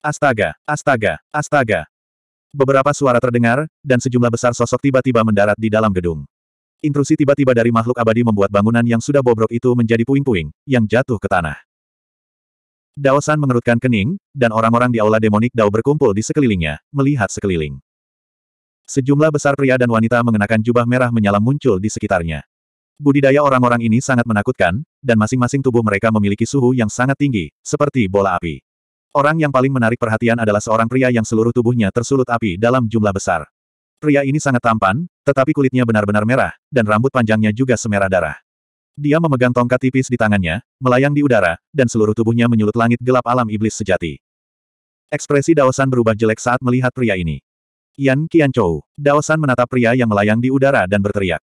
Astaga, astaga, astaga. Beberapa suara terdengar, dan sejumlah besar sosok tiba-tiba mendarat di dalam gedung. Intrusi tiba-tiba dari makhluk abadi membuat bangunan yang sudah bobrok itu menjadi puing-puing, yang jatuh ke tanah. Daosan mengerutkan kening, dan orang-orang di aula demonik Dao berkumpul di sekelilingnya, melihat sekeliling. Sejumlah besar pria dan wanita mengenakan jubah merah menyala muncul di sekitarnya. Budidaya orang-orang ini sangat menakutkan, dan masing-masing tubuh mereka memiliki suhu yang sangat tinggi, seperti bola api. Orang yang paling menarik perhatian adalah seorang pria yang seluruh tubuhnya tersulut api dalam jumlah besar. Pria ini sangat tampan, tetapi kulitnya benar-benar merah, dan rambut panjangnya juga semerah darah. Dia memegang tongkat tipis di tangannya, melayang di udara, dan seluruh tubuhnya menyulut langit gelap alam iblis sejati. Ekspresi Daosan berubah jelek saat melihat pria ini. Yan Qianchou, Daosan menatap pria yang melayang di udara dan berteriak.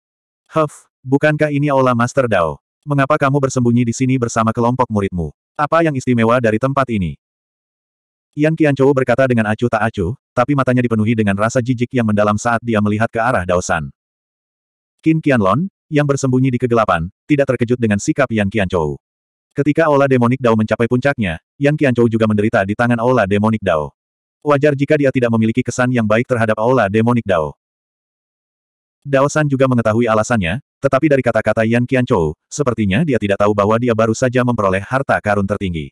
Huff, bukankah ini Aula Master Dao? Mengapa kamu bersembunyi di sini bersama kelompok muridmu? Apa yang istimewa dari tempat ini? Yan Qianchou berkata dengan acuh tak acuh, tapi matanya dipenuhi dengan rasa jijik yang mendalam saat dia melihat ke arah Daosan. Qin Qianlong yang bersembunyi di kegelapan, tidak terkejut dengan sikap Yan Qianchou. Ketika Ola Demonik Dao mencapai puncaknya, Yan Qianchou juga menderita di tangan Ola Demonik Dao. Wajar jika dia tidak memiliki kesan yang baik terhadap Aula Demonik Dao. Dao juga mengetahui alasannya, tetapi dari kata-kata Yan Qianchou, sepertinya dia tidak tahu bahwa dia baru saja memperoleh harta karun tertinggi.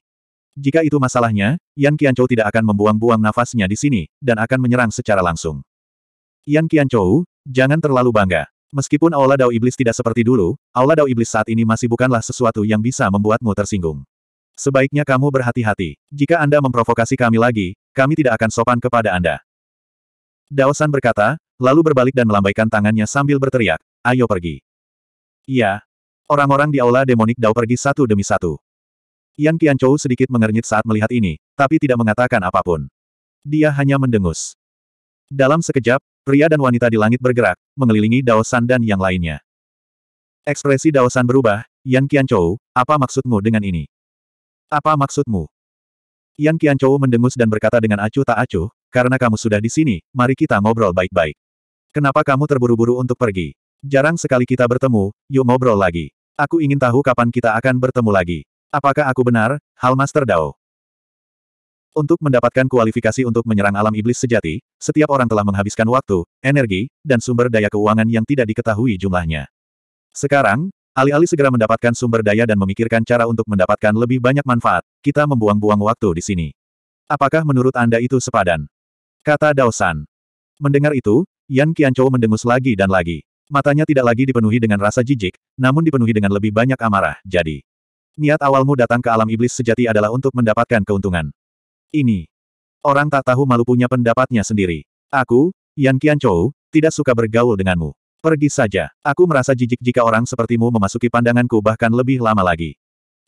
Jika itu masalahnya, Yan Qianchou tidak akan membuang-buang nafasnya di sini, dan akan menyerang secara langsung. Yan Qianchou, jangan terlalu bangga. Meskipun Aula Dao Iblis tidak seperti dulu, Aula Dao Iblis saat ini masih bukanlah sesuatu yang bisa membuatmu tersinggung. Sebaiknya kamu berhati-hati. Jika Anda memprovokasi kami lagi, kami tidak akan sopan kepada Anda. Dao San berkata, lalu berbalik dan melambaikan tangannya sambil berteriak, ayo pergi. Iya. Orang-orang di Aula Demonik Dao pergi satu demi satu. Yan Qianchou sedikit mengernyit saat melihat ini, tapi tidak mengatakan apapun. Dia hanya mendengus. Dalam sekejap, pria dan wanita di langit bergerak, mengelilingi Dao San dan yang lainnya. Ekspresi Dao San berubah, Yan Qianchou, apa maksudmu dengan ini? Apa maksudmu? Yan Qianchou mendengus dan berkata dengan acuh tak acuh, karena kamu sudah di sini, mari kita ngobrol baik-baik. Kenapa kamu terburu-buru untuk pergi? Jarang sekali kita bertemu, yuk ngobrol lagi. Aku ingin tahu kapan kita akan bertemu lagi. Apakah aku benar, Hal Master Dao? Untuk mendapatkan kualifikasi untuk menyerang alam iblis sejati, setiap orang telah menghabiskan waktu, energi, dan sumber daya keuangan yang tidak diketahui jumlahnya. Sekarang, alih-alih segera mendapatkan sumber daya dan memikirkan cara untuk mendapatkan lebih banyak manfaat, kita membuang-buang waktu di sini. Apakah menurut Anda itu sepadan? Kata San. Mendengar itu, Yan Qianchou mendengus lagi dan lagi. Matanya tidak lagi dipenuhi dengan rasa jijik, namun dipenuhi dengan lebih banyak amarah, jadi. Niat awalmu datang ke alam iblis sejati adalah untuk mendapatkan keuntungan. Ini. Orang tak tahu malu punya pendapatnya sendiri. Aku, Yan Qianchou, tidak suka bergaul denganmu. Pergi saja. Aku merasa jijik jika orang sepertimu memasuki pandanganku bahkan lebih lama lagi.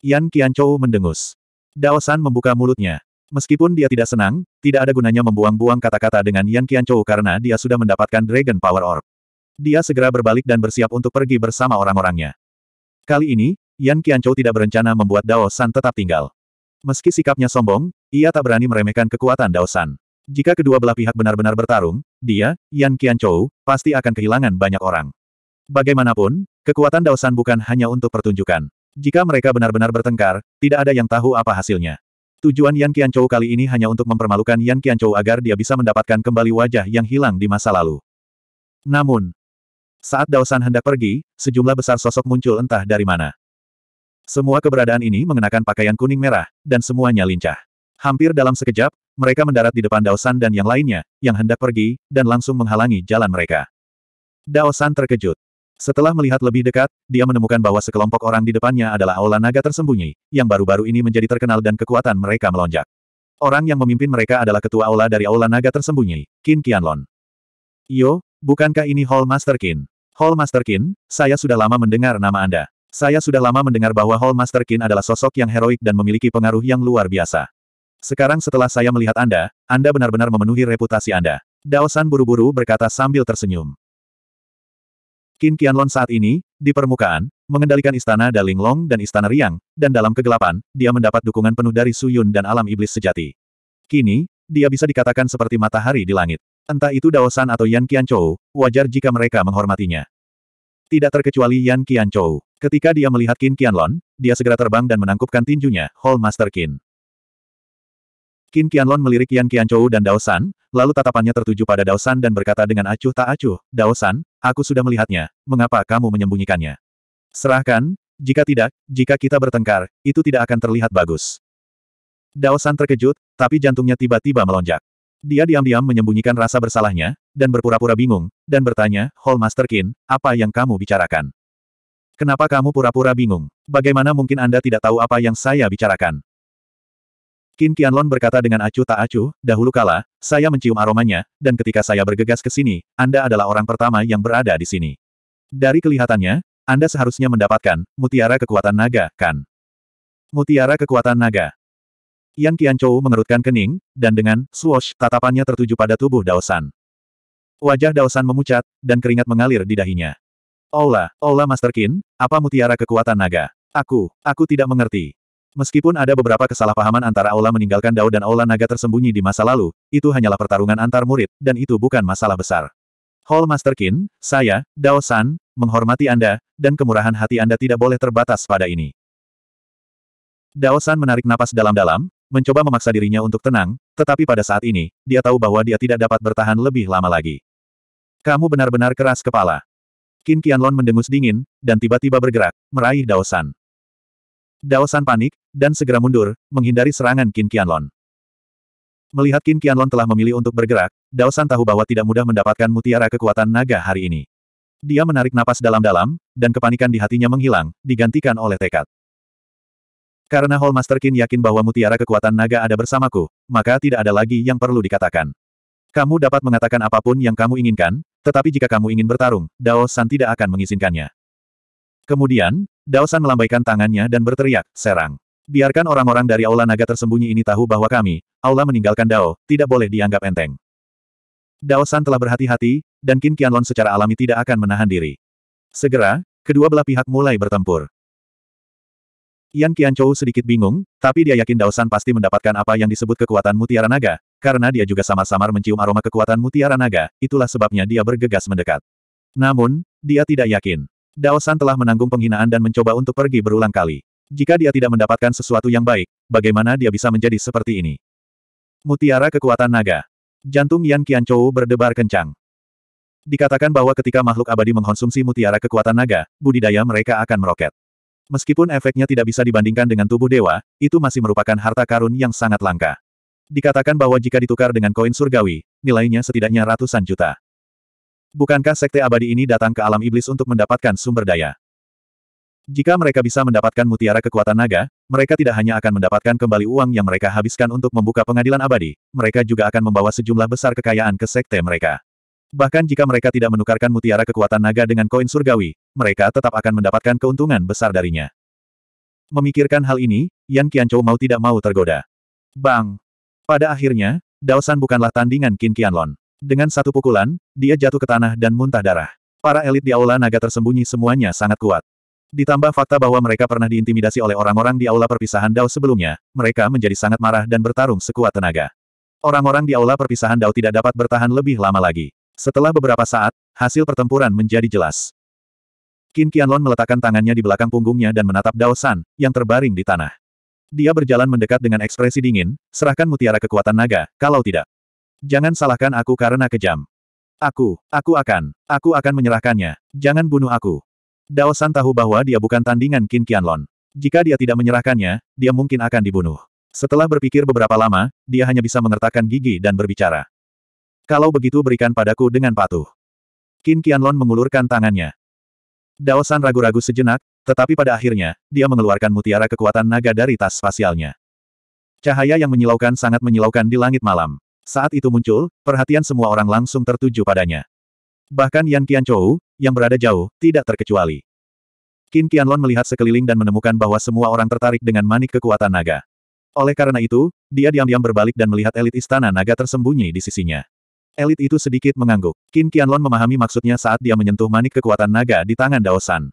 Yan Qianchou mendengus. Daosan membuka mulutnya. Meskipun dia tidak senang, tidak ada gunanya membuang-buang kata-kata dengan Yan Qianchou karena dia sudah mendapatkan Dragon Power Orb. Dia segera berbalik dan bersiap untuk pergi bersama orang-orangnya. Kali ini, Yan Qianchou tidak berencana membuat Dao San tetap tinggal. Meski sikapnya sombong, ia tak berani meremehkan kekuatan Dao San. Jika kedua belah pihak benar-benar bertarung, dia, Yan Qianchou, pasti akan kehilangan banyak orang. Bagaimanapun, kekuatan Dao San bukan hanya untuk pertunjukan. Jika mereka benar-benar bertengkar, tidak ada yang tahu apa hasilnya. Tujuan Yan Qianchou kali ini hanya untuk mempermalukan Yan Qianchou agar dia bisa mendapatkan kembali wajah yang hilang di masa lalu. Namun, saat Dao San hendak pergi, sejumlah besar sosok muncul entah dari mana. Semua keberadaan ini mengenakan pakaian kuning merah, dan semuanya lincah. Hampir dalam sekejap, mereka mendarat di depan Daosan dan yang lainnya, yang hendak pergi, dan langsung menghalangi jalan mereka. Daosan terkejut. Setelah melihat lebih dekat, dia menemukan bahwa sekelompok orang di depannya adalah Aula Naga tersembunyi, yang baru-baru ini menjadi terkenal dan kekuatan mereka melonjak. Orang yang memimpin mereka adalah ketua Aula dari Aula Naga tersembunyi, Qin Qianlon. Yo, bukankah ini Hall Master Qin? Hall Master Qin, saya sudah lama mendengar nama Anda. Saya sudah lama mendengar bahwa Hall Master Qin adalah sosok yang heroik dan memiliki pengaruh yang luar biasa. Sekarang setelah saya melihat Anda, Anda benar-benar memenuhi reputasi Anda. Daosan buru-buru berkata sambil tersenyum. Qin Qianlon saat ini, di permukaan, mengendalikan istana Long dan istana Riang, dan dalam kegelapan, dia mendapat dukungan penuh dari Suyun dan alam iblis sejati. Kini, dia bisa dikatakan seperti matahari di langit. Entah itu Daosan atau Yan Qianchou, wajar jika mereka menghormatinya. Tidak terkecuali Yan Qianchou. Ketika dia melihat Qin Qianlon, dia segera terbang dan menangkupkan tinjunya, Hall Master Qin. Qin Qianlon melirik Yan Qianchou dan Dao San, lalu tatapannya tertuju pada Dao San dan berkata dengan acuh tak acuh, Dao San, aku sudah melihatnya, mengapa kamu menyembunyikannya? Serahkan, jika tidak, jika kita bertengkar, itu tidak akan terlihat bagus. Dao San terkejut, tapi jantungnya tiba-tiba melonjak. Dia diam-diam menyembunyikan rasa bersalahnya, dan berpura-pura bingung, dan bertanya, Hall Master Qin, apa yang kamu bicarakan? Kenapa kamu pura-pura bingung? Bagaimana mungkin Anda tidak tahu apa yang saya bicarakan? Qin Qianlong berkata dengan acuh tak acuh, dahulu kala, saya mencium aromanya, dan ketika saya bergegas ke sini, Anda adalah orang pertama yang berada di sini. Dari kelihatannya, Anda seharusnya mendapatkan, mutiara kekuatan naga, kan? Mutiara kekuatan naga. Yan Qianchou mengerutkan kening, dan dengan, swash, tatapannya tertuju pada tubuh Daosan. Wajah Daosan memucat, dan keringat mengalir di dahinya. Ola, Ola Master Qin, apa mutiara kekuatan naga? Aku, aku tidak mengerti. Meskipun ada beberapa kesalahpahaman antara Ola meninggalkan Dao dan Ola naga tersembunyi di masa lalu, itu hanyalah pertarungan antar murid, dan itu bukan masalah besar. Hall Master Qin, saya, Dao menghormati Anda, dan kemurahan hati Anda tidak boleh terbatas pada ini. Dao menarik napas dalam-dalam, mencoba memaksa dirinya untuk tenang, tetapi pada saat ini, dia tahu bahwa dia tidak dapat bertahan lebih lama lagi. Kamu benar-benar keras kepala. Qin Qianlong mendengus dingin, dan tiba-tiba bergerak, meraih Daosan. Daosan panik, dan segera mundur, menghindari serangan Qin Qianlong. Melihat Qin Qianlong telah memilih untuk bergerak, Daosan tahu bahwa tidak mudah mendapatkan mutiara kekuatan naga hari ini. Dia menarik napas dalam-dalam, dan kepanikan di hatinya menghilang, digantikan oleh tekad. Karena Hall Master Qin yakin bahwa mutiara kekuatan naga ada bersamaku, maka tidak ada lagi yang perlu dikatakan. Kamu dapat mengatakan apapun yang kamu inginkan, tetapi jika kamu ingin bertarung, Dao San tidak akan mengizinkannya. Kemudian, Dao San melambaikan tangannya dan berteriak, serang. Biarkan orang-orang dari Aula Naga tersembunyi ini tahu bahwa kami, Aula meninggalkan Dao, tidak boleh dianggap enteng. Dao San telah berhati-hati, dan Qin Qianlong secara alami tidak akan menahan diri. Segera, kedua belah pihak mulai bertempur. Yan Qianchou sedikit bingung, tapi dia yakin Dao San pasti mendapatkan apa yang disebut kekuatan mutiara naga, karena dia juga sama-sama mencium aroma kekuatan mutiara naga, itulah sebabnya dia bergegas mendekat. Namun, dia tidak yakin. Dao San telah menanggung penghinaan dan mencoba untuk pergi berulang kali. Jika dia tidak mendapatkan sesuatu yang baik, bagaimana dia bisa menjadi seperti ini? Mutiara kekuatan naga. Jantung Yan Qianchou berdebar kencang. Dikatakan bahwa ketika makhluk abadi mengkonsumsi mutiara kekuatan naga, budidaya mereka akan meroket. Meskipun efeknya tidak bisa dibandingkan dengan tubuh dewa, itu masih merupakan harta karun yang sangat langka dikatakan bahwa jika ditukar dengan koin surgawi, nilainya setidaknya ratusan juta. Bukankah sekte abadi ini datang ke alam iblis untuk mendapatkan sumber daya? Jika mereka bisa mendapatkan mutiara kekuatan naga, mereka tidak hanya akan mendapatkan kembali uang yang mereka habiskan untuk membuka pengadilan abadi, mereka juga akan membawa sejumlah besar kekayaan ke sekte mereka. Bahkan jika mereka tidak menukarkan mutiara kekuatan naga dengan koin surgawi, mereka tetap akan mendapatkan keuntungan besar darinya. Memikirkan hal ini, Yan Qianchou mau tidak mau tergoda. Bang! Pada akhirnya, Daosan bukanlah tandingan Qin Qianlon. Dengan satu pukulan, dia jatuh ke tanah dan muntah darah. Para elit di aula naga tersembunyi semuanya sangat kuat. Ditambah fakta bahwa mereka pernah diintimidasi oleh orang-orang di aula perpisahan Dao sebelumnya, mereka menjadi sangat marah dan bertarung sekuat tenaga. Orang-orang di aula perpisahan Dao tidak dapat bertahan lebih lama lagi. Setelah beberapa saat, hasil pertempuran menjadi jelas. Qin Qianlon meletakkan tangannya di belakang punggungnya dan menatap Dao yang terbaring di tanah. Dia berjalan mendekat dengan ekspresi dingin, serahkan mutiara kekuatan naga, kalau tidak. Jangan salahkan aku karena kejam. Aku, aku akan, aku akan menyerahkannya. Jangan bunuh aku. Dao San tahu bahwa dia bukan tandingan Qin Qianlon. Jika dia tidak menyerahkannya, dia mungkin akan dibunuh. Setelah berpikir beberapa lama, dia hanya bisa mengertakkan gigi dan berbicara. Kalau begitu berikan padaku dengan patuh. Qin Qianlon mengulurkan tangannya. Daosan ragu-ragu sejenak, tetapi pada akhirnya, dia mengeluarkan mutiara kekuatan naga dari tas spasialnya. Cahaya yang menyilaukan sangat menyilaukan di langit malam. Saat itu muncul, perhatian semua orang langsung tertuju padanya. Bahkan Yan Chou yang berada jauh, tidak terkecuali. Qin Qianlon melihat sekeliling dan menemukan bahwa semua orang tertarik dengan manik kekuatan naga. Oleh karena itu, dia diam-diam berbalik dan melihat elit istana naga tersembunyi di sisinya. Elit itu sedikit mengangguk. Qin Qianlong memahami maksudnya saat dia menyentuh manik kekuatan naga di tangan Daosan.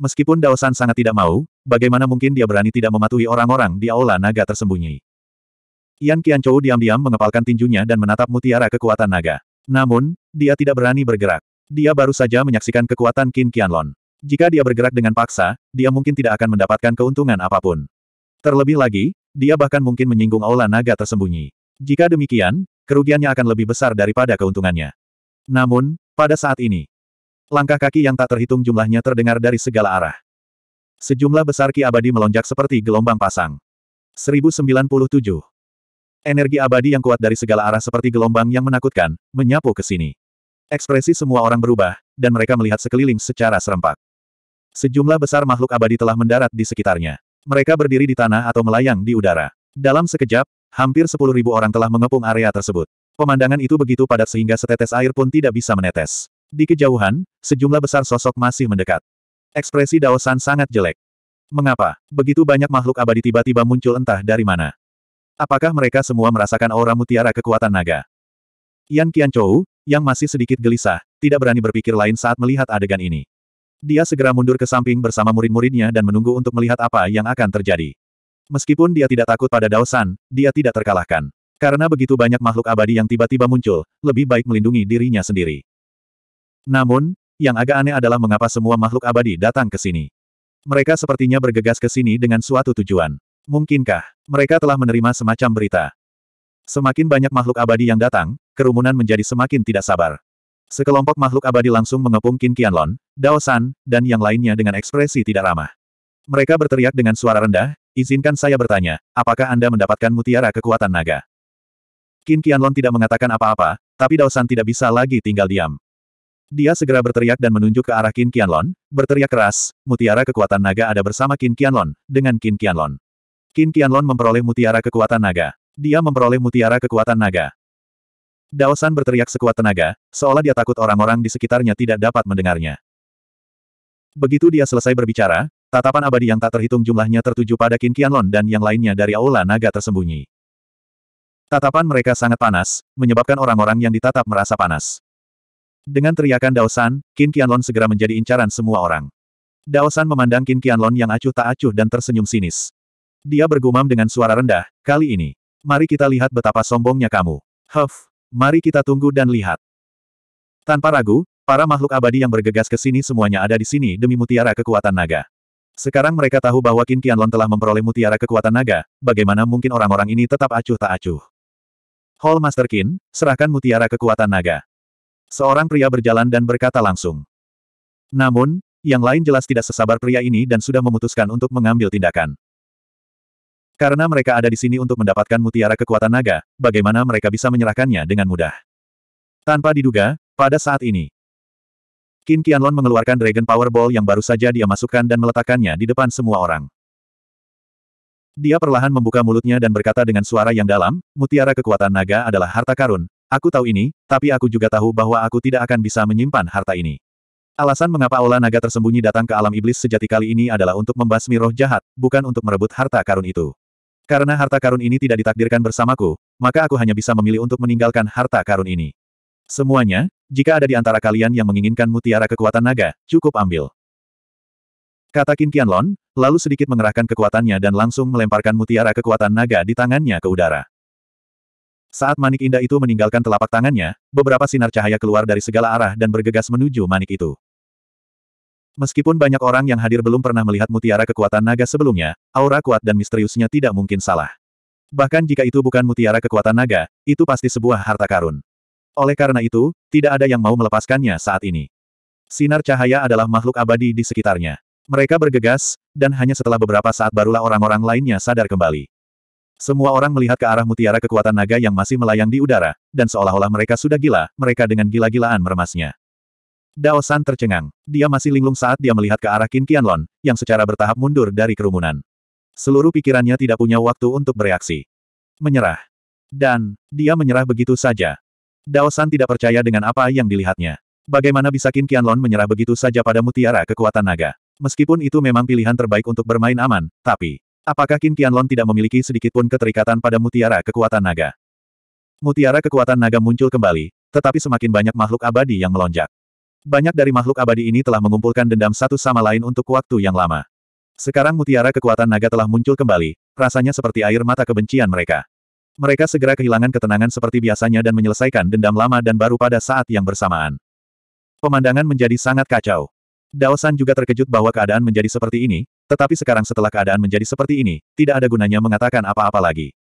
Meskipun Daosan sangat tidak mau, bagaimana mungkin dia berani tidak mematuhi orang-orang di aula naga tersembunyi. Yan Qianchou diam-diam mengepalkan tinjunya dan menatap mutiara kekuatan naga. Namun, dia tidak berani bergerak. Dia baru saja menyaksikan kekuatan Qin Qianlong. Jika dia bergerak dengan paksa, dia mungkin tidak akan mendapatkan keuntungan apapun. Terlebih lagi, dia bahkan mungkin menyinggung aula naga tersembunyi. Jika demikian, kerugiannya akan lebih besar daripada keuntungannya. Namun, pada saat ini, langkah kaki yang tak terhitung jumlahnya terdengar dari segala arah. Sejumlah besar ki abadi melonjak seperti gelombang pasang. 1097. Energi abadi yang kuat dari segala arah seperti gelombang yang menakutkan, menyapu ke sini. Ekspresi semua orang berubah, dan mereka melihat sekeliling secara serempak. Sejumlah besar makhluk abadi telah mendarat di sekitarnya. Mereka berdiri di tanah atau melayang di udara. Dalam sekejap, Hampir sepuluh ribu orang telah mengepung area tersebut. Pemandangan itu begitu padat sehingga setetes air pun tidak bisa menetes. Di kejauhan, sejumlah besar sosok masih mendekat. Ekspresi Daosan sangat jelek. Mengapa? Begitu banyak makhluk abadi tiba-tiba muncul entah dari mana. Apakah mereka semua merasakan aura mutiara kekuatan naga? Yan Qianchou, yang masih sedikit gelisah, tidak berani berpikir lain saat melihat adegan ini. Dia segera mundur ke samping bersama murid-muridnya dan menunggu untuk melihat apa yang akan terjadi. Meskipun dia tidak takut pada Daosan, dia tidak terkalahkan. Karena begitu banyak makhluk abadi yang tiba-tiba muncul, lebih baik melindungi dirinya sendiri. Namun, yang agak aneh adalah mengapa semua makhluk abadi datang ke sini. Mereka sepertinya bergegas ke sini dengan suatu tujuan. Mungkinkah mereka telah menerima semacam berita? Semakin banyak makhluk abadi yang datang, kerumunan menjadi semakin tidak sabar. Sekelompok makhluk abadi langsung mengepung Qin Qianlon, Daosan, dan yang lainnya dengan ekspresi tidak ramah. Mereka berteriak dengan suara rendah, Izinkan saya bertanya, apakah Anda mendapatkan mutiara kekuatan naga? Qin Qianlong tidak mengatakan apa-apa, tapi Dao tidak bisa lagi tinggal diam. Dia segera berteriak dan menunjuk ke arah Qin Qianlong, berteriak keras, mutiara kekuatan naga ada bersama Qin Qianlong, dengan Qin Qianlong. Qin Qianlong memperoleh mutiara kekuatan naga. Dia memperoleh mutiara kekuatan naga. Dao berteriak sekuat tenaga, seolah dia takut orang-orang di sekitarnya tidak dapat mendengarnya. Begitu dia selesai berbicara, Tatapan abadi yang tak terhitung jumlahnya tertuju pada Qin Qianlong dan yang lainnya dari aula naga tersembunyi. Tatapan mereka sangat panas, menyebabkan orang-orang yang ditatap merasa panas. Dengan teriakan Daosan, Qin Qianlong segera menjadi incaran semua orang. Daosan memandang Qin Qianlong yang acuh tak acuh dan tersenyum sinis. Dia bergumam dengan suara rendah, kali ini. Mari kita lihat betapa sombongnya kamu. Huff, mari kita tunggu dan lihat. Tanpa ragu, para makhluk abadi yang bergegas ke sini semuanya ada di sini demi mutiara kekuatan naga. Sekarang mereka tahu bahwa Qin Qianlong telah memperoleh mutiara kekuatan naga, bagaimana mungkin orang-orang ini tetap acuh tak acuh. Hall Master Qin, serahkan mutiara kekuatan naga. Seorang pria berjalan dan berkata langsung. Namun, yang lain jelas tidak sesabar pria ini dan sudah memutuskan untuk mengambil tindakan. Karena mereka ada di sini untuk mendapatkan mutiara kekuatan naga, bagaimana mereka bisa menyerahkannya dengan mudah? Tanpa diduga, pada saat ini, Qin Qianlong mengeluarkan Dragon Power Ball yang baru saja dia masukkan dan meletakkannya di depan semua orang. Dia perlahan membuka mulutnya dan berkata dengan suara yang dalam, mutiara kekuatan naga adalah harta karun. Aku tahu ini, tapi aku juga tahu bahwa aku tidak akan bisa menyimpan harta ini. Alasan mengapa olah Naga tersembunyi datang ke alam iblis sejati kali ini adalah untuk membasmi roh jahat, bukan untuk merebut harta karun itu. Karena harta karun ini tidak ditakdirkan bersamaku, maka aku hanya bisa memilih untuk meninggalkan harta karun ini. Semuanya, jika ada di antara kalian yang menginginkan mutiara kekuatan naga, cukup ambil. Kata Qin Qianlon, lalu sedikit mengerahkan kekuatannya dan langsung melemparkan mutiara kekuatan naga di tangannya ke udara. Saat manik indah itu meninggalkan telapak tangannya, beberapa sinar cahaya keluar dari segala arah dan bergegas menuju manik itu. Meskipun banyak orang yang hadir belum pernah melihat mutiara kekuatan naga sebelumnya, aura kuat dan misteriusnya tidak mungkin salah. Bahkan jika itu bukan mutiara kekuatan naga, itu pasti sebuah harta karun. Oleh karena itu, tidak ada yang mau melepaskannya saat ini. Sinar cahaya adalah makhluk abadi di sekitarnya. Mereka bergegas, dan hanya setelah beberapa saat barulah orang-orang lainnya sadar kembali. Semua orang melihat ke arah mutiara kekuatan naga yang masih melayang di udara, dan seolah-olah mereka sudah gila, mereka dengan gila-gilaan meremasnya. Dao San tercengang. Dia masih linglung saat dia melihat ke arah Qin Qianlon, yang secara bertahap mundur dari kerumunan. Seluruh pikirannya tidak punya waktu untuk bereaksi. Menyerah. Dan, dia menyerah begitu saja. San tidak percaya dengan apa yang dilihatnya. Bagaimana bisa Qin Qianlong menyerah begitu saja pada mutiara kekuatan naga? Meskipun itu memang pilihan terbaik untuk bermain aman, tapi... Apakah Qin Qianlong tidak memiliki sedikitpun keterikatan pada mutiara kekuatan naga? Mutiara kekuatan naga muncul kembali, tetapi semakin banyak makhluk abadi yang melonjak. Banyak dari makhluk abadi ini telah mengumpulkan dendam satu sama lain untuk waktu yang lama. Sekarang mutiara kekuatan naga telah muncul kembali, rasanya seperti air mata kebencian mereka. Mereka segera kehilangan ketenangan seperti biasanya dan menyelesaikan dendam lama dan baru pada saat yang bersamaan. Pemandangan menjadi sangat kacau. Daosan juga terkejut bahwa keadaan menjadi seperti ini, tetapi sekarang setelah keadaan menjadi seperti ini, tidak ada gunanya mengatakan apa-apa lagi.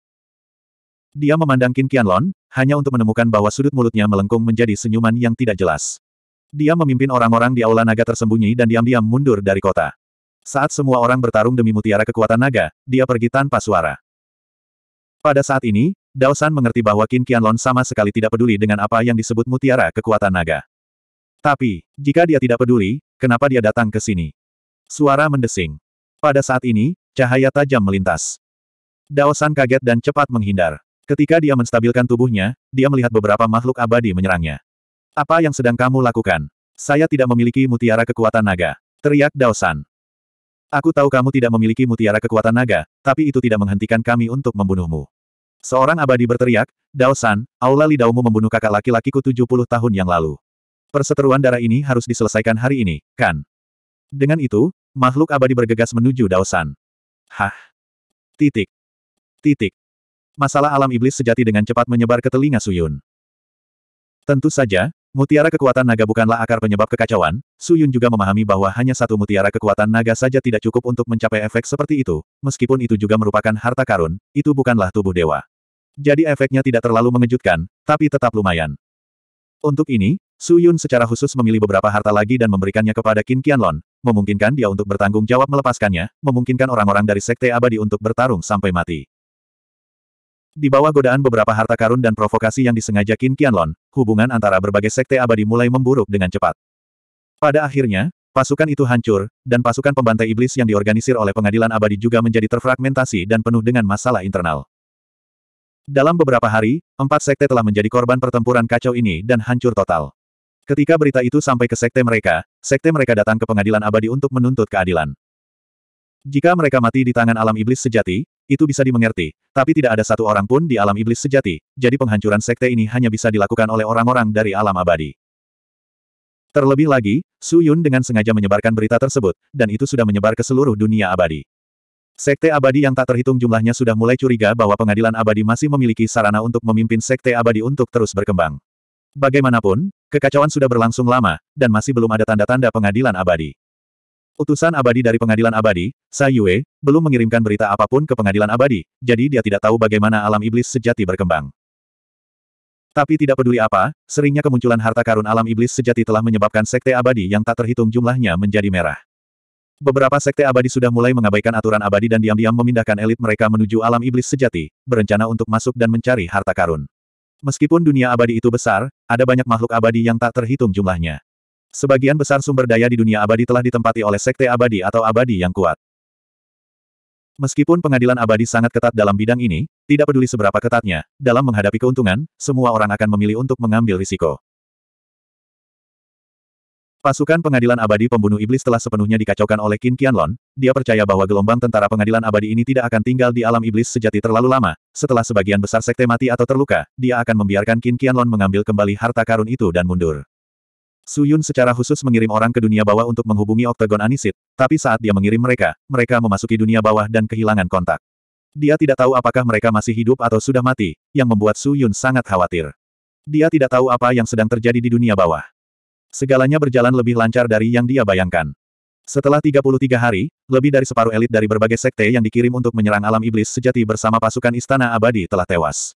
Dia memandang Qin Qianlong, hanya untuk menemukan bahwa sudut mulutnya melengkung menjadi senyuman yang tidak jelas. Dia memimpin orang-orang di aula naga tersembunyi dan diam-diam mundur dari kota. Saat semua orang bertarung demi mutiara kekuatan naga, dia pergi tanpa suara. Pada saat ini, Daosan mengerti bahwa Qin Qianlong sama sekali tidak peduli dengan apa yang disebut mutiara kekuatan naga. Tapi, jika dia tidak peduli, kenapa dia datang ke sini? Suara mendesing. Pada saat ini, cahaya tajam melintas. Daosan kaget dan cepat menghindar. Ketika dia menstabilkan tubuhnya, dia melihat beberapa makhluk abadi menyerangnya. Apa yang sedang kamu lakukan? Saya tidak memiliki mutiara kekuatan naga. Teriak Daosan. Aku tahu kamu tidak memiliki mutiara kekuatan naga, tapi itu tidak menghentikan kami untuk membunuhmu. Seorang abadi berteriak, Daosan, aula lidaumu membunuh kakak laki-lakiku 70 tahun yang lalu. Perseteruan darah ini harus diselesaikan hari ini, kan? Dengan itu, makhluk abadi bergegas menuju Daosan. Hah? Titik. Titik. Masalah alam iblis sejati dengan cepat menyebar ke telinga Suyun. Tentu saja, mutiara kekuatan naga bukanlah akar penyebab kekacauan, Suyun juga memahami bahwa hanya satu mutiara kekuatan naga saja tidak cukup untuk mencapai efek seperti itu, meskipun itu juga merupakan harta karun, itu bukanlah tubuh dewa. Jadi efeknya tidak terlalu mengejutkan, tapi tetap lumayan. Untuk ini, Su Yun secara khusus memilih beberapa harta lagi dan memberikannya kepada Qin Qianlong, memungkinkan dia untuk bertanggung jawab melepaskannya, memungkinkan orang-orang dari Sekte Abadi untuk bertarung sampai mati. Di bawah godaan beberapa harta karun dan provokasi yang disengaja Qin Qianlong, hubungan antara berbagai Sekte Abadi mulai memburuk dengan cepat. Pada akhirnya, pasukan itu hancur, dan pasukan pembantai iblis yang diorganisir oleh pengadilan abadi juga menjadi terfragmentasi dan penuh dengan masalah internal. Dalam beberapa hari, empat sekte telah menjadi korban pertempuran kacau ini dan hancur total. Ketika berita itu sampai ke sekte mereka, sekte mereka datang ke pengadilan abadi untuk menuntut keadilan. Jika mereka mati di tangan alam iblis sejati, itu bisa dimengerti, tapi tidak ada satu orang pun di alam iblis sejati, jadi penghancuran sekte ini hanya bisa dilakukan oleh orang-orang dari alam abadi. Terlebih lagi, Su Yun dengan sengaja menyebarkan berita tersebut, dan itu sudah menyebar ke seluruh dunia abadi. Sekte abadi yang tak terhitung jumlahnya sudah mulai curiga bahwa pengadilan abadi masih memiliki sarana untuk memimpin sekte abadi untuk terus berkembang. Bagaimanapun, kekacauan sudah berlangsung lama, dan masih belum ada tanda-tanda pengadilan abadi. Utusan abadi dari pengadilan abadi, Sai Yue, belum mengirimkan berita apapun ke pengadilan abadi, jadi dia tidak tahu bagaimana alam iblis sejati berkembang. Tapi tidak peduli apa, seringnya kemunculan harta karun alam iblis sejati telah menyebabkan sekte abadi yang tak terhitung jumlahnya menjadi merah. Beberapa sekte abadi sudah mulai mengabaikan aturan abadi dan diam-diam memindahkan elit mereka menuju alam iblis sejati, berencana untuk masuk dan mencari harta karun. Meskipun dunia abadi itu besar, ada banyak makhluk abadi yang tak terhitung jumlahnya. Sebagian besar sumber daya di dunia abadi telah ditempati oleh sekte abadi atau abadi yang kuat. Meskipun pengadilan abadi sangat ketat dalam bidang ini, tidak peduli seberapa ketatnya, dalam menghadapi keuntungan, semua orang akan memilih untuk mengambil risiko. Pasukan pengadilan abadi pembunuh iblis telah sepenuhnya dikacaukan oleh Qin Qianlon, dia percaya bahwa gelombang tentara pengadilan abadi ini tidak akan tinggal di alam iblis sejati terlalu lama, setelah sebagian besar sekte mati atau terluka, dia akan membiarkan Qin Qianlon mengambil kembali harta karun itu dan mundur. Su Yun secara khusus mengirim orang ke dunia bawah untuk menghubungi Oktagon Anisit, tapi saat dia mengirim mereka, mereka memasuki dunia bawah dan kehilangan kontak. Dia tidak tahu apakah mereka masih hidup atau sudah mati, yang membuat Su Yun sangat khawatir. Dia tidak tahu apa yang sedang terjadi di dunia bawah. Segalanya berjalan lebih lancar dari yang dia bayangkan. Setelah 33 hari, lebih dari separuh elit dari berbagai sekte yang dikirim untuk menyerang alam iblis sejati bersama pasukan istana abadi telah tewas.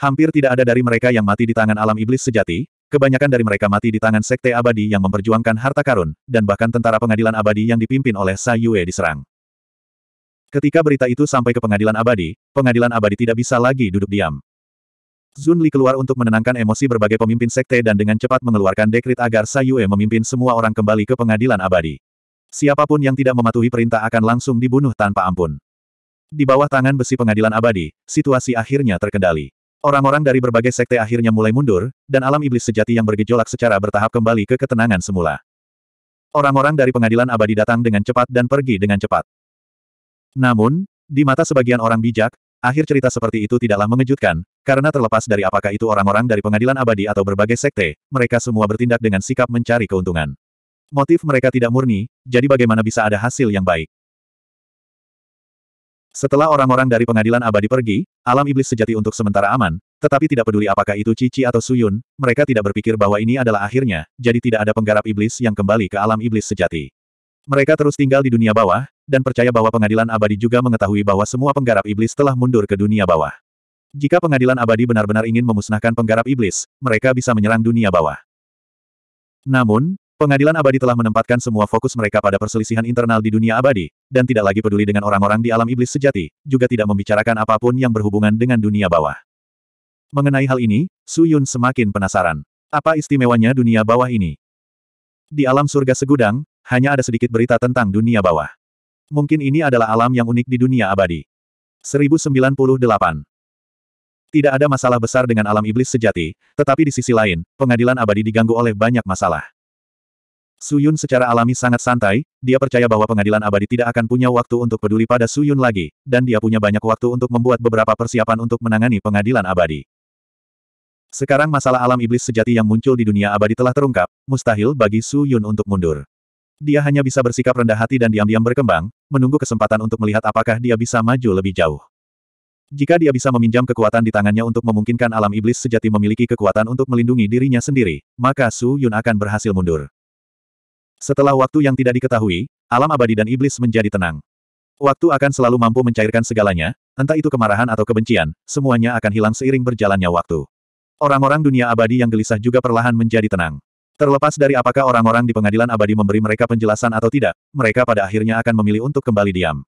Hampir tidak ada dari mereka yang mati di tangan alam iblis sejati, kebanyakan dari mereka mati di tangan sekte abadi yang memperjuangkan harta karun, dan bahkan tentara pengadilan abadi yang dipimpin oleh Sa Yue diserang. Ketika berita itu sampai ke pengadilan abadi, pengadilan abadi tidak bisa lagi duduk diam. Zunli keluar untuk menenangkan emosi berbagai pemimpin sekte dan dengan cepat mengeluarkan dekrit agar Sayue memimpin semua orang kembali ke pengadilan abadi. Siapapun yang tidak mematuhi perintah akan langsung dibunuh tanpa ampun. Di bawah tangan besi pengadilan abadi, situasi akhirnya terkendali. Orang-orang dari berbagai sekte akhirnya mulai mundur, dan alam iblis sejati yang bergejolak secara bertahap kembali ke ketenangan semula. Orang-orang dari pengadilan abadi datang dengan cepat dan pergi dengan cepat. Namun, di mata sebagian orang bijak, Akhir cerita seperti itu tidaklah mengejutkan, karena terlepas dari apakah itu orang-orang dari pengadilan abadi atau berbagai sekte, mereka semua bertindak dengan sikap mencari keuntungan. Motif mereka tidak murni, jadi bagaimana bisa ada hasil yang baik? Setelah orang-orang dari pengadilan abadi pergi, alam iblis sejati untuk sementara aman, tetapi tidak peduli apakah itu Cici atau Suyun, mereka tidak berpikir bahwa ini adalah akhirnya, jadi tidak ada penggarap iblis yang kembali ke alam iblis sejati. Mereka terus tinggal di dunia bawah, dan percaya bahwa pengadilan abadi juga mengetahui bahwa semua penggarap iblis telah mundur ke dunia bawah. Jika pengadilan abadi benar-benar ingin memusnahkan penggarap iblis, mereka bisa menyerang dunia bawah. Namun, pengadilan abadi telah menempatkan semua fokus mereka pada perselisihan internal di dunia abadi, dan tidak lagi peduli dengan orang-orang di alam iblis sejati, juga tidak membicarakan apapun yang berhubungan dengan dunia bawah. Mengenai hal ini, Su Yun semakin penasaran. Apa istimewanya dunia bawah ini? Di alam surga segudang, hanya ada sedikit berita tentang dunia bawah. Mungkin ini adalah alam yang unik di dunia abadi. 1098. Tidak ada masalah besar dengan alam iblis sejati, tetapi di sisi lain, pengadilan abadi diganggu oleh banyak masalah. Suyun secara alami sangat santai, dia percaya bahwa pengadilan abadi tidak akan punya waktu untuk peduli pada Suyun lagi, dan dia punya banyak waktu untuk membuat beberapa persiapan untuk menangani pengadilan abadi. Sekarang masalah alam iblis sejati yang muncul di dunia abadi telah terungkap, mustahil bagi Suyun untuk mundur. Dia hanya bisa bersikap rendah hati dan diam-diam berkembang, menunggu kesempatan untuk melihat apakah dia bisa maju lebih jauh. Jika dia bisa meminjam kekuatan di tangannya untuk memungkinkan alam iblis sejati memiliki kekuatan untuk melindungi dirinya sendiri, maka Su Yun akan berhasil mundur. Setelah waktu yang tidak diketahui, alam abadi dan iblis menjadi tenang. Waktu akan selalu mampu mencairkan segalanya, entah itu kemarahan atau kebencian, semuanya akan hilang seiring berjalannya waktu. Orang-orang dunia abadi yang gelisah juga perlahan menjadi tenang. Terlepas dari apakah orang-orang di pengadilan abadi memberi mereka penjelasan atau tidak, mereka pada akhirnya akan memilih untuk kembali diam.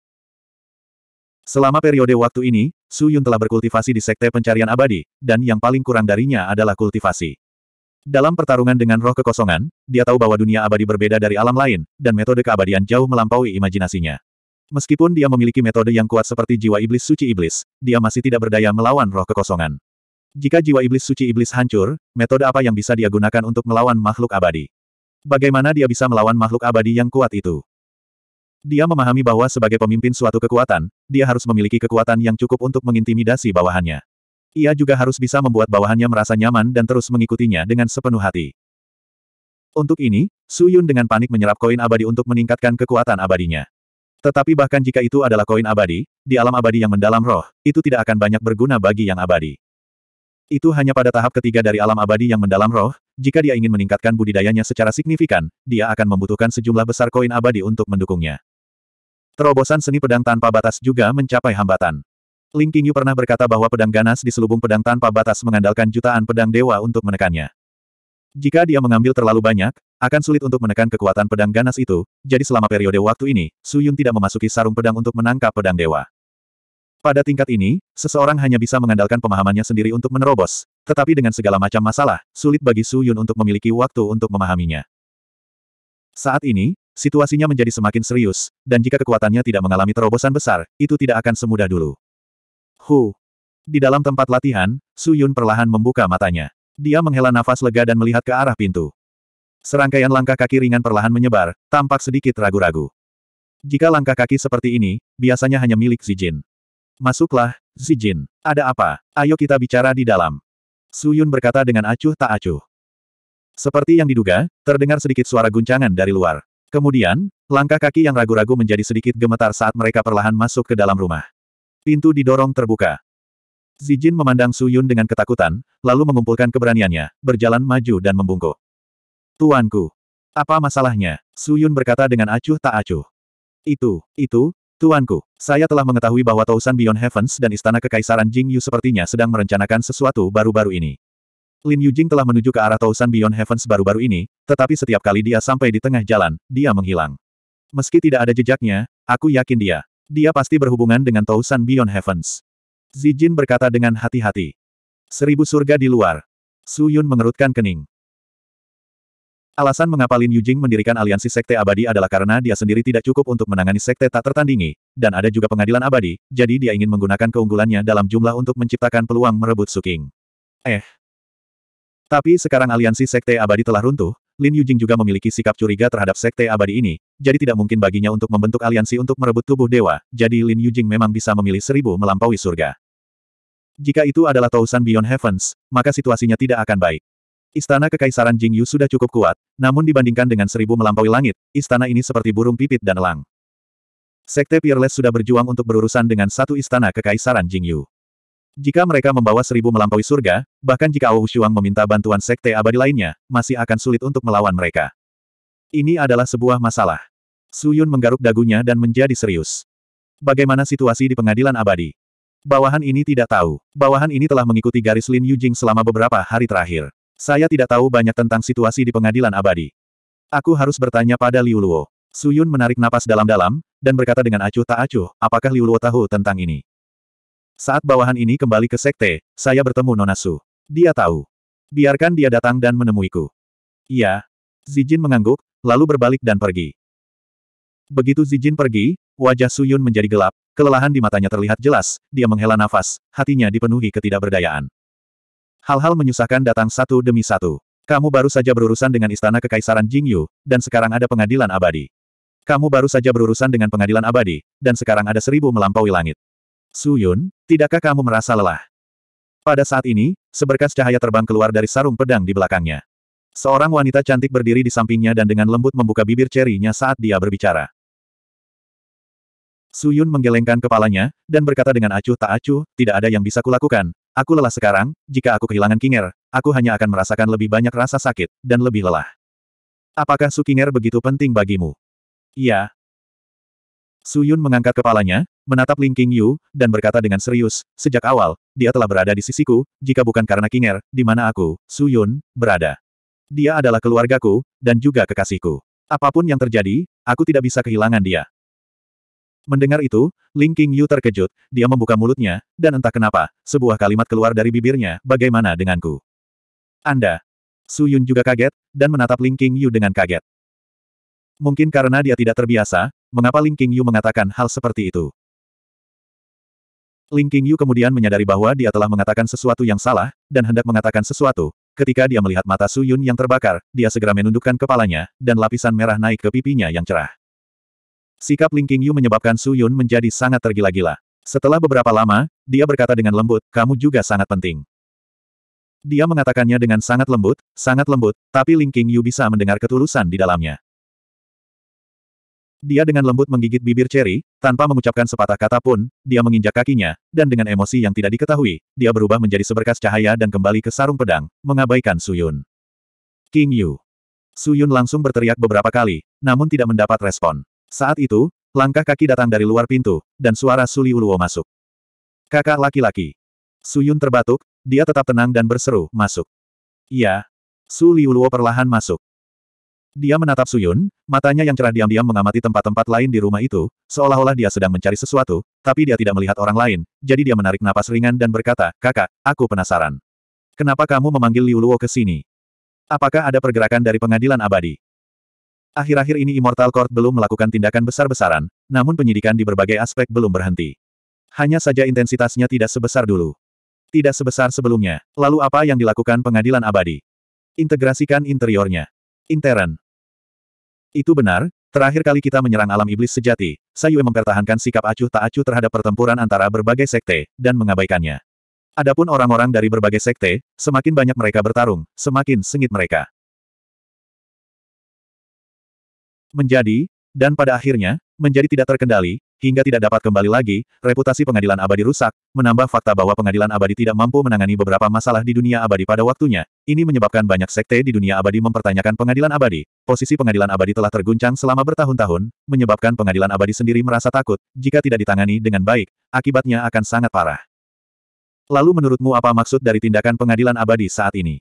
Selama periode waktu ini, Su Yun telah berkultivasi di Sekte Pencarian Abadi, dan yang paling kurang darinya adalah kultivasi. Dalam pertarungan dengan roh kekosongan, dia tahu bahwa dunia abadi berbeda dari alam lain, dan metode keabadian jauh melampaui imajinasinya. Meskipun dia memiliki metode yang kuat seperti jiwa iblis suci iblis, dia masih tidak berdaya melawan roh kekosongan. Jika jiwa iblis suci iblis hancur, metode apa yang bisa dia gunakan untuk melawan makhluk abadi? Bagaimana dia bisa melawan makhluk abadi yang kuat itu? Dia memahami bahwa sebagai pemimpin suatu kekuatan, dia harus memiliki kekuatan yang cukup untuk mengintimidasi bawahannya. Ia juga harus bisa membuat bawahannya merasa nyaman dan terus mengikutinya dengan sepenuh hati. Untuk ini, Su Yun dengan panik menyerap koin abadi untuk meningkatkan kekuatan abadinya. Tetapi bahkan jika itu adalah koin abadi, di alam abadi yang mendalam roh, itu tidak akan banyak berguna bagi yang abadi. Itu hanya pada tahap ketiga dari alam abadi yang mendalam roh, jika dia ingin meningkatkan budidayanya secara signifikan, dia akan membutuhkan sejumlah besar koin abadi untuk mendukungnya. Terobosan seni pedang tanpa batas juga mencapai hambatan. Ling Qingyu pernah berkata bahwa pedang ganas di selubung pedang tanpa batas mengandalkan jutaan pedang dewa untuk menekannya. Jika dia mengambil terlalu banyak, akan sulit untuk menekan kekuatan pedang ganas itu, jadi selama periode waktu ini, Su Yun tidak memasuki sarung pedang untuk menangkap pedang dewa. Pada tingkat ini, seseorang hanya bisa mengandalkan pemahamannya sendiri untuk menerobos, tetapi dengan segala macam masalah, sulit bagi Su Yun untuk memiliki waktu untuk memahaminya. Saat ini, situasinya menjadi semakin serius, dan jika kekuatannya tidak mengalami terobosan besar, itu tidak akan semudah dulu. Hu. Di dalam tempat latihan, Su Yun perlahan membuka matanya. Dia menghela nafas lega dan melihat ke arah pintu. Serangkaian langkah kaki ringan perlahan menyebar, tampak sedikit ragu-ragu. Jika langkah kaki seperti ini, biasanya hanya milik Zijin. Masuklah, Zijin. Ada apa? Ayo kita bicara di dalam. Su Yun berkata dengan acuh tak acuh. Seperti yang diduga, terdengar sedikit suara guncangan dari luar. Kemudian, langkah kaki yang ragu-ragu menjadi sedikit gemetar saat mereka perlahan masuk ke dalam rumah. Pintu didorong terbuka. Zijin memandang Su Yun dengan ketakutan, lalu mengumpulkan keberaniannya, berjalan maju dan membungkuk. Tuanku, apa masalahnya? Su Yun berkata dengan acuh tak acuh. Itu, itu, Tuanku, saya telah mengetahui bahwa Tousan Beyond Heavens dan Istana Kekaisaran Jing Yu sepertinya sedang merencanakan sesuatu baru-baru ini. Lin Yujing telah menuju ke arah Tousan Beyond Heavens baru-baru ini, tetapi setiap kali dia sampai di tengah jalan, dia menghilang. Meski tidak ada jejaknya, aku yakin dia. Dia pasti berhubungan dengan Tousan Beyond Heavens. Zijin berkata dengan hati-hati. Seribu surga di luar. Su Yun mengerutkan kening. Alasan mengapa Lin Yujing mendirikan aliansi sekte abadi adalah karena dia sendiri tidak cukup untuk menangani sekte tak tertandingi, dan ada juga pengadilan abadi, jadi dia ingin menggunakan keunggulannya dalam jumlah untuk menciptakan peluang merebut Suking. Eh. Tapi sekarang aliansi sekte abadi telah runtuh, Lin Yujing juga memiliki sikap curiga terhadap sekte abadi ini, jadi tidak mungkin baginya untuk membentuk aliansi untuk merebut tubuh dewa, jadi Lin Yujing memang bisa memilih seribu melampaui surga. Jika itu adalah Tousan Beyond Heavens, maka situasinya tidak akan baik. Istana Kekaisaran Jingyu sudah cukup kuat, namun dibandingkan dengan seribu melampaui langit, istana ini seperti burung pipit dan elang. Sekte Peerless sudah berjuang untuk berurusan dengan satu istana Kekaisaran Jingyu. Jika mereka membawa seribu melampaui surga, bahkan jika Ao Shuang meminta bantuan Sekte Abadi lainnya, masih akan sulit untuk melawan mereka. Ini adalah sebuah masalah. Su Yun menggaruk dagunya dan menjadi serius. Bagaimana situasi di pengadilan abadi? Bawahan ini tidak tahu. Bawahan ini telah mengikuti garis Lin Yujing selama beberapa hari terakhir. Saya tidak tahu banyak tentang situasi di pengadilan abadi. Aku harus bertanya pada Liu Luo. Yun menarik napas dalam-dalam, dan berkata dengan acuh tak acuh, apakah Liu Luo tahu tentang ini? Saat bawahan ini kembali ke sekte, saya bertemu Nona Su. Dia tahu. Biarkan dia datang dan menemuiku. Iya. Zijin mengangguk, lalu berbalik dan pergi. Begitu Zijin pergi, wajah Su Yun menjadi gelap, kelelahan di matanya terlihat jelas, dia menghela nafas, hatinya dipenuhi ketidakberdayaan. Hal-hal menyusahkan datang satu demi satu. Kamu baru saja berurusan dengan istana kekaisaran Jingyu, dan sekarang ada pengadilan abadi. Kamu baru saja berurusan dengan pengadilan abadi, dan sekarang ada seribu melampaui langit. Suyun, tidakkah kamu merasa lelah? Pada saat ini, seberkas cahaya terbang keluar dari sarung pedang di belakangnya. Seorang wanita cantik berdiri di sampingnya dan dengan lembut membuka bibir cerinya saat dia berbicara. Suyun menggelengkan kepalanya, dan berkata dengan acuh tak acuh, tidak ada yang bisa kulakukan, Aku lelah sekarang, jika aku kehilangan Kinger, aku hanya akan merasakan lebih banyak rasa sakit, dan lebih lelah. Apakah Su Kinger begitu penting bagimu? Iya. Su Yun mengangkat kepalanya, menatap Ling King Yu, dan berkata dengan serius, sejak awal, dia telah berada di sisiku, jika bukan karena Kinger, di mana aku, Su Yun, berada. Dia adalah keluargaku, dan juga kekasihku. Apapun yang terjadi, aku tidak bisa kehilangan dia. Mendengar itu, Ling King Yu terkejut, dia membuka mulutnya, dan entah kenapa, sebuah kalimat keluar dari bibirnya, bagaimana denganku? Anda. Su Yun juga kaget, dan menatap Ling King Yu dengan kaget. Mungkin karena dia tidak terbiasa, mengapa Ling King Yu mengatakan hal seperti itu. Ling King Yu kemudian menyadari bahwa dia telah mengatakan sesuatu yang salah, dan hendak mengatakan sesuatu, Ketika dia melihat mata Su Yun yang terbakar, dia segera menundukkan kepalanya, dan lapisan merah naik ke pipinya yang cerah. Sikap Ling Qingyu menyebabkan Su Yun menjadi sangat tergila-gila. Setelah beberapa lama, dia berkata dengan lembut, kamu juga sangat penting. Dia mengatakannya dengan sangat lembut, sangat lembut, tapi Ling Qingyu bisa mendengar ketulusan di dalamnya. Dia dengan lembut menggigit bibir Cherry, tanpa mengucapkan sepatah kata pun, dia menginjak kakinya, dan dengan emosi yang tidak diketahui, dia berubah menjadi seberkas cahaya dan kembali ke sarung pedang, mengabaikan Su Yun. King Yu. Su Yun langsung berteriak beberapa kali, namun tidak mendapat respon. Saat itu, langkah kaki datang dari luar pintu, dan suara Suli Uluo masuk. Kakak laki-laki. Suyun terbatuk, dia tetap tenang dan berseru, masuk. Iya. Suli Uluo perlahan masuk. Dia menatap Suyun, matanya yang cerah diam-diam mengamati tempat-tempat lain di rumah itu, seolah-olah dia sedang mencari sesuatu, tapi dia tidak melihat orang lain, jadi dia menarik napas ringan dan berkata, kakak, aku penasaran. Kenapa kamu memanggil Liu Luo ke sini? Apakah ada pergerakan dari pengadilan abadi? Akhir-akhir ini Immortal Court belum melakukan tindakan besar-besaran, namun penyidikan di berbagai aspek belum berhenti. Hanya saja intensitasnya tidak sebesar dulu. Tidak sebesar sebelumnya. Lalu apa yang dilakukan pengadilan abadi? Integrasikan interiornya. Intern. Itu benar, terakhir kali kita menyerang alam iblis sejati, Sayue mempertahankan sikap acuh tak acuh terhadap pertempuran antara berbagai sekte, dan mengabaikannya. Adapun orang-orang dari berbagai sekte, semakin banyak mereka bertarung, semakin sengit mereka. menjadi, dan pada akhirnya, menjadi tidak terkendali, hingga tidak dapat kembali lagi, reputasi pengadilan abadi rusak, menambah fakta bahwa pengadilan abadi tidak mampu menangani beberapa masalah di dunia abadi pada waktunya. Ini menyebabkan banyak sekte di dunia abadi mempertanyakan pengadilan abadi. Posisi pengadilan abadi telah terguncang selama bertahun-tahun, menyebabkan pengadilan abadi sendiri merasa takut, jika tidak ditangani dengan baik, akibatnya akan sangat parah. Lalu menurutmu apa maksud dari tindakan pengadilan abadi saat ini?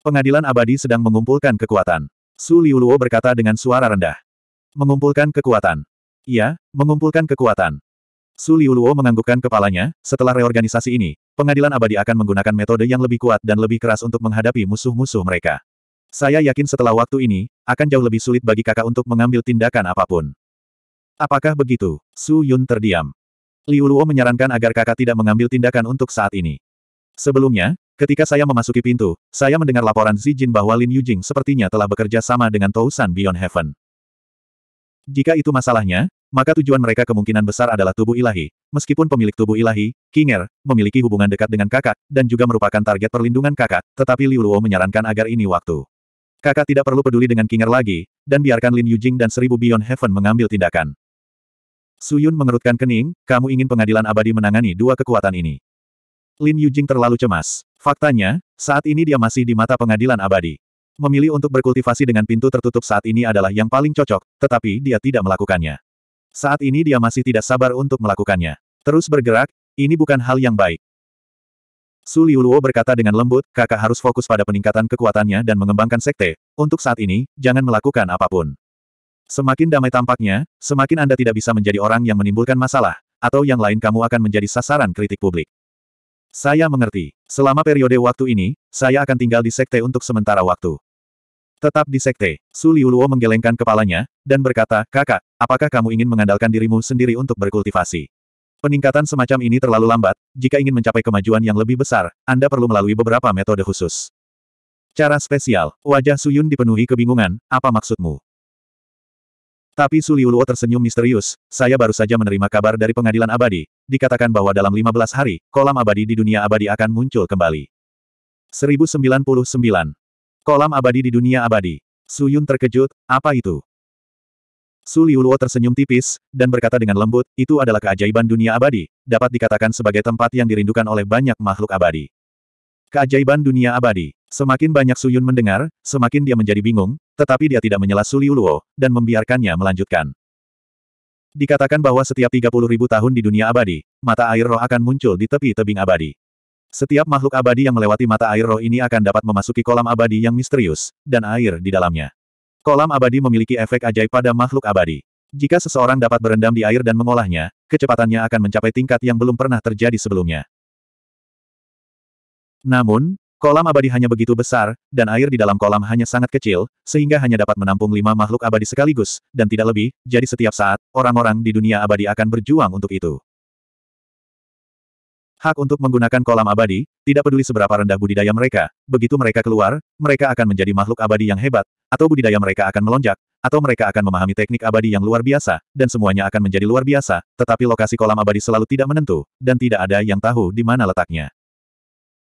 Pengadilan abadi sedang mengumpulkan kekuatan. Su Liuluo berkata dengan suara rendah. Mengumpulkan kekuatan. Iya, mengumpulkan kekuatan. Su Liuluo menganggukkan kepalanya, setelah reorganisasi ini, pengadilan abadi akan menggunakan metode yang lebih kuat dan lebih keras untuk menghadapi musuh-musuh mereka. Saya yakin setelah waktu ini, akan jauh lebih sulit bagi kakak untuk mengambil tindakan apapun. Apakah begitu? Su Yun terdiam. Liuluo menyarankan agar kakak tidak mengambil tindakan untuk saat ini. Sebelumnya, ketika saya memasuki pintu, saya mendengar laporan Zijin bahwa Lin Yujing sepertinya telah bekerja sama dengan Tousan Beyond Heaven. Jika itu masalahnya, maka tujuan mereka kemungkinan besar adalah tubuh ilahi. Meskipun pemilik tubuh ilahi, Kinger, memiliki hubungan dekat dengan kakak, dan juga merupakan target perlindungan kakak, tetapi Liu Luo menyarankan agar ini waktu. Kakak tidak perlu peduli dengan Kinger lagi, dan biarkan Lin Yujing dan Seribu Beyond Heaven mengambil tindakan. Su Yun mengerutkan kening, kamu ingin pengadilan abadi menangani dua kekuatan ini. Lin Yujing terlalu cemas. Faktanya, saat ini dia masih di mata pengadilan abadi memilih untuk berkultivasi dengan pintu tertutup saat ini adalah yang paling cocok, tetapi dia tidak melakukannya. Saat ini dia masih tidak sabar untuk melakukannya. Terus bergerak, ini bukan hal yang baik. Su Liuluo berkata dengan lembut, kakak harus fokus pada peningkatan kekuatannya dan mengembangkan sekte, untuk saat ini, jangan melakukan apapun. Semakin damai tampaknya, semakin Anda tidak bisa menjadi orang yang menimbulkan masalah, atau yang lain kamu akan menjadi sasaran kritik publik. Saya mengerti. Selama periode waktu ini, saya akan tinggal di sekte untuk sementara waktu. Tetap di sekte, Su Liuluo menggelengkan kepalanya, dan berkata, kakak, apakah kamu ingin mengandalkan dirimu sendiri untuk berkultivasi? Peningkatan semacam ini terlalu lambat, jika ingin mencapai kemajuan yang lebih besar, Anda perlu melalui beberapa metode khusus. Cara spesial, wajah Suyun dipenuhi kebingungan, apa maksudmu? Tapi Su Liuluo tersenyum misterius, saya baru saja menerima kabar dari pengadilan abadi, dikatakan bahwa dalam 15 hari, kolam abadi di dunia abadi akan muncul kembali. 1099 Kolam abadi di dunia abadi. Su Yun terkejut, apa itu? Su Liuluo tersenyum tipis, dan berkata dengan lembut, itu adalah keajaiban dunia abadi, dapat dikatakan sebagai tempat yang dirindukan oleh banyak makhluk abadi. Keajaiban dunia abadi. Semakin banyak Su Yun mendengar, semakin dia menjadi bingung, tetapi dia tidak menyela Su Liuluo, dan membiarkannya melanjutkan. Dikatakan bahwa setiap 30.000 tahun di dunia abadi, mata air roh akan muncul di tepi tebing abadi. Setiap makhluk abadi yang melewati mata air roh ini akan dapat memasuki kolam abadi yang misterius, dan air di dalamnya. Kolam abadi memiliki efek ajaib pada makhluk abadi. Jika seseorang dapat berendam di air dan mengolahnya, kecepatannya akan mencapai tingkat yang belum pernah terjadi sebelumnya. Namun, kolam abadi hanya begitu besar, dan air di dalam kolam hanya sangat kecil, sehingga hanya dapat menampung lima makhluk abadi sekaligus, dan tidak lebih, jadi setiap saat, orang-orang di dunia abadi akan berjuang untuk itu. Hak untuk menggunakan kolam abadi, tidak peduli seberapa rendah budidaya mereka, begitu mereka keluar, mereka akan menjadi makhluk abadi yang hebat, atau budidaya mereka akan melonjak, atau mereka akan memahami teknik abadi yang luar biasa, dan semuanya akan menjadi luar biasa, tetapi lokasi kolam abadi selalu tidak menentu, dan tidak ada yang tahu di mana letaknya.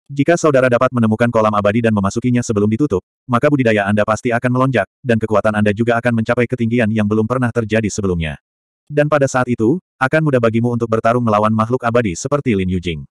Jika saudara dapat menemukan kolam abadi dan memasukinya sebelum ditutup, maka budidaya Anda pasti akan melonjak, dan kekuatan Anda juga akan mencapai ketinggian yang belum pernah terjadi sebelumnya. Dan pada saat itu, akan mudah bagimu untuk bertarung melawan makhluk abadi seperti Lin Yujing.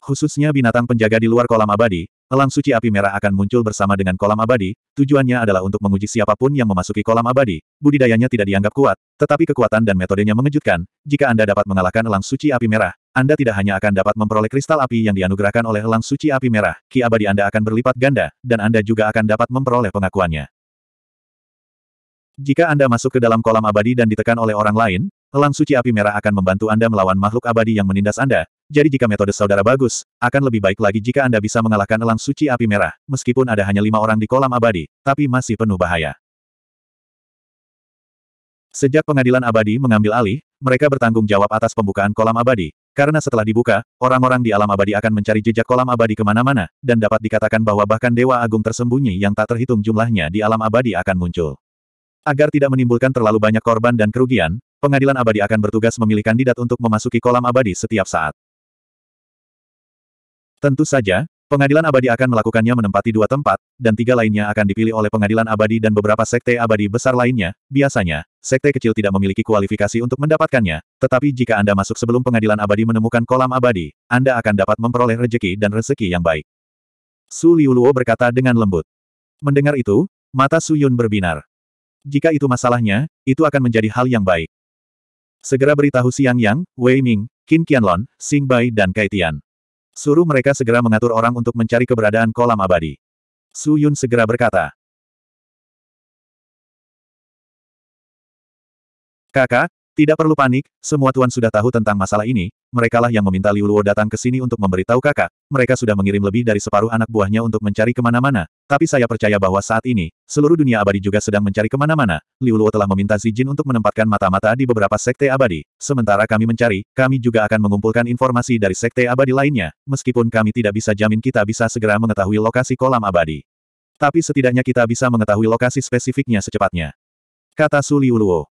Khususnya binatang penjaga di luar kolam abadi, elang suci api merah akan muncul bersama dengan kolam abadi, tujuannya adalah untuk menguji siapapun yang memasuki kolam abadi, budidayanya tidak dianggap kuat, tetapi kekuatan dan metodenya mengejutkan, jika Anda dapat mengalahkan elang suci api merah, Anda tidak hanya akan dapat memperoleh kristal api yang dianugerahkan oleh elang suci api merah, ki abadi Anda akan berlipat ganda, dan Anda juga akan dapat memperoleh pengakuannya. Jika Anda masuk ke dalam kolam abadi dan ditekan oleh orang lain, elang suci api merah akan membantu Anda melawan makhluk abadi yang menindas Anda, jadi jika metode saudara bagus, akan lebih baik lagi jika Anda bisa mengalahkan elang suci api merah, meskipun ada hanya lima orang di kolam abadi, tapi masih penuh bahaya. Sejak pengadilan abadi mengambil alih, mereka bertanggung jawab atas pembukaan kolam abadi, karena setelah dibuka, orang-orang di alam abadi akan mencari jejak kolam abadi kemana-mana, dan dapat dikatakan bahwa bahkan Dewa Agung tersembunyi yang tak terhitung jumlahnya di alam abadi akan muncul. Agar tidak menimbulkan terlalu banyak korban dan kerugian, pengadilan abadi akan bertugas memilih kandidat untuk memasuki kolam abadi setiap saat. Tentu saja, pengadilan abadi akan melakukannya menempati dua tempat, dan tiga lainnya akan dipilih oleh pengadilan abadi dan beberapa sekte abadi besar lainnya. Biasanya, sekte kecil tidak memiliki kualifikasi untuk mendapatkannya, tetapi jika Anda masuk sebelum pengadilan abadi menemukan kolam abadi, Anda akan dapat memperoleh rejeki dan rezeki yang baik. Su Liuluo berkata dengan lembut. Mendengar itu, mata Su Yun berbinar. Jika itu masalahnya, itu akan menjadi hal yang baik. Segera beritahu Siang Yang, Wei Ming, Qin Qianlon, Xing Bai dan Kai Tian. Suruh mereka segera mengatur orang untuk mencari keberadaan kolam abadi. Su Yun segera berkata. Kakak, tidak perlu panik, semua tuan sudah tahu tentang masalah ini, merekalah yang meminta Liu Luo datang ke sini untuk memberitahu kakak, mereka sudah mengirim lebih dari separuh anak buahnya untuk mencari kemana-mana, tapi saya percaya bahwa saat ini, seluruh dunia abadi juga sedang mencari kemana-mana, Liu Luo telah meminta Zijin untuk menempatkan mata-mata di beberapa sekte abadi, sementara kami mencari, kami juga akan mengumpulkan informasi dari sekte abadi lainnya, meskipun kami tidak bisa jamin kita bisa segera mengetahui lokasi kolam abadi. Tapi setidaknya kita bisa mengetahui lokasi spesifiknya secepatnya. Kata Su Liu Luo.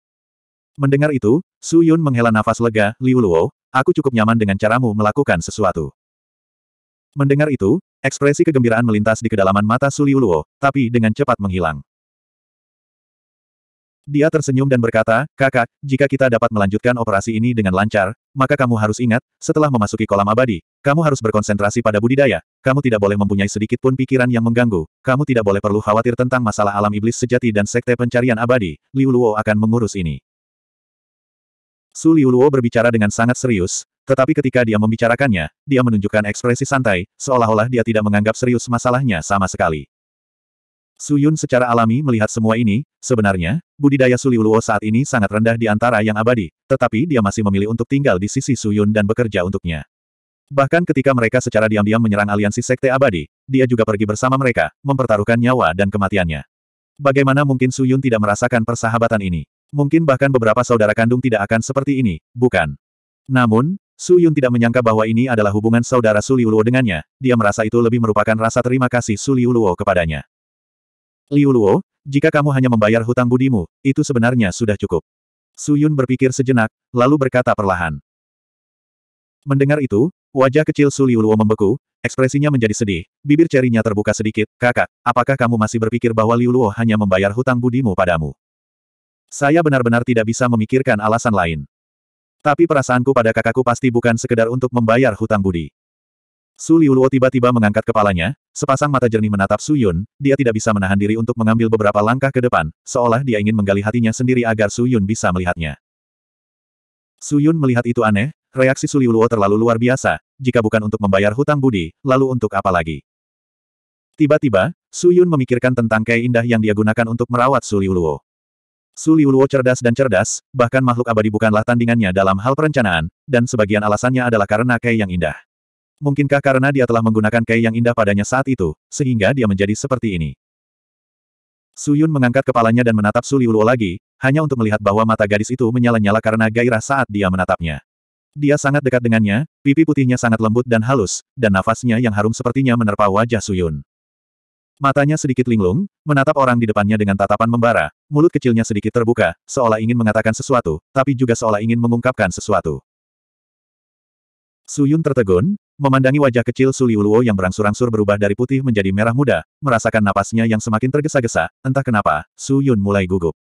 Mendengar itu, Su Yun menghela nafas lega, Liu Luo, aku cukup nyaman dengan caramu melakukan sesuatu. Mendengar itu, ekspresi kegembiraan melintas di kedalaman mata Su Liu Luo, tapi dengan cepat menghilang. Dia tersenyum dan berkata, kakak, jika kita dapat melanjutkan operasi ini dengan lancar, maka kamu harus ingat, setelah memasuki kolam abadi, kamu harus berkonsentrasi pada budidaya, kamu tidak boleh mempunyai sedikit pun pikiran yang mengganggu, kamu tidak boleh perlu khawatir tentang masalah alam iblis sejati dan sekte pencarian abadi, Liu Luo akan mengurus ini. Su Liuluo berbicara dengan sangat serius, tetapi ketika dia membicarakannya, dia menunjukkan ekspresi santai, seolah-olah dia tidak menganggap serius masalahnya sama sekali. Su Yun secara alami melihat semua ini, sebenarnya, budidaya Su Liuluo saat ini sangat rendah di antara yang abadi, tetapi dia masih memilih untuk tinggal di sisi Su Yun dan bekerja untuknya. Bahkan ketika mereka secara diam-diam menyerang aliansi Sekte Abadi, dia juga pergi bersama mereka, mempertaruhkan nyawa dan kematiannya. Bagaimana mungkin Su Yun tidak merasakan persahabatan ini? Mungkin bahkan beberapa saudara kandung tidak akan seperti ini, bukan? Namun, Su Yun tidak menyangka bahwa ini adalah hubungan saudara Su Liuluo dengannya, dia merasa itu lebih merupakan rasa terima kasih Su Liuluo kepadanya. Liuluo, jika kamu hanya membayar hutang budimu, itu sebenarnya sudah cukup. Su Yun berpikir sejenak, lalu berkata perlahan. Mendengar itu, wajah kecil Su Liuluo membeku, ekspresinya menjadi sedih, bibir cerinya terbuka sedikit, kakak, apakah kamu masih berpikir bahwa Liuluo hanya membayar hutang budimu padamu? Saya benar-benar tidak bisa memikirkan alasan lain. Tapi perasaanku pada kakakku pasti bukan sekedar untuk membayar hutang budi. Su Liuluo tiba-tiba mengangkat kepalanya, sepasang mata jernih menatap Su Yun, dia tidak bisa menahan diri untuk mengambil beberapa langkah ke depan, seolah dia ingin menggali hatinya sendiri agar Su Yun bisa melihatnya. Su Yun melihat itu aneh, reaksi Su Liuluo terlalu luar biasa, jika bukan untuk membayar hutang budi, lalu untuk apa lagi? Tiba-tiba, Su Yun memikirkan tentang kei indah yang dia gunakan untuk merawat Su Liuluo. Su Liuluo cerdas dan cerdas, bahkan makhluk abadi bukanlah tandingannya dalam hal perencanaan, dan sebagian alasannya adalah karena Kei yang indah. Mungkinkah karena dia telah menggunakan Kei yang indah padanya saat itu, sehingga dia menjadi seperti ini? Su Yun mengangkat kepalanya dan menatap Su Liuluo lagi, hanya untuk melihat bahwa mata gadis itu menyala-nyala karena gairah saat dia menatapnya. Dia sangat dekat dengannya, pipi putihnya sangat lembut dan halus, dan nafasnya yang harum sepertinya menerpa wajah Su Yun. Matanya sedikit linglung, menatap orang di depannya dengan tatapan membara, mulut kecilnya sedikit terbuka, seolah ingin mengatakan sesuatu, tapi juga seolah ingin mengungkapkan sesuatu. Suyun tertegun, memandangi wajah kecil Suliuluo yang berangsur-angsur berubah dari putih menjadi merah muda, merasakan napasnya yang semakin tergesa-gesa, entah kenapa, Suyun mulai gugup.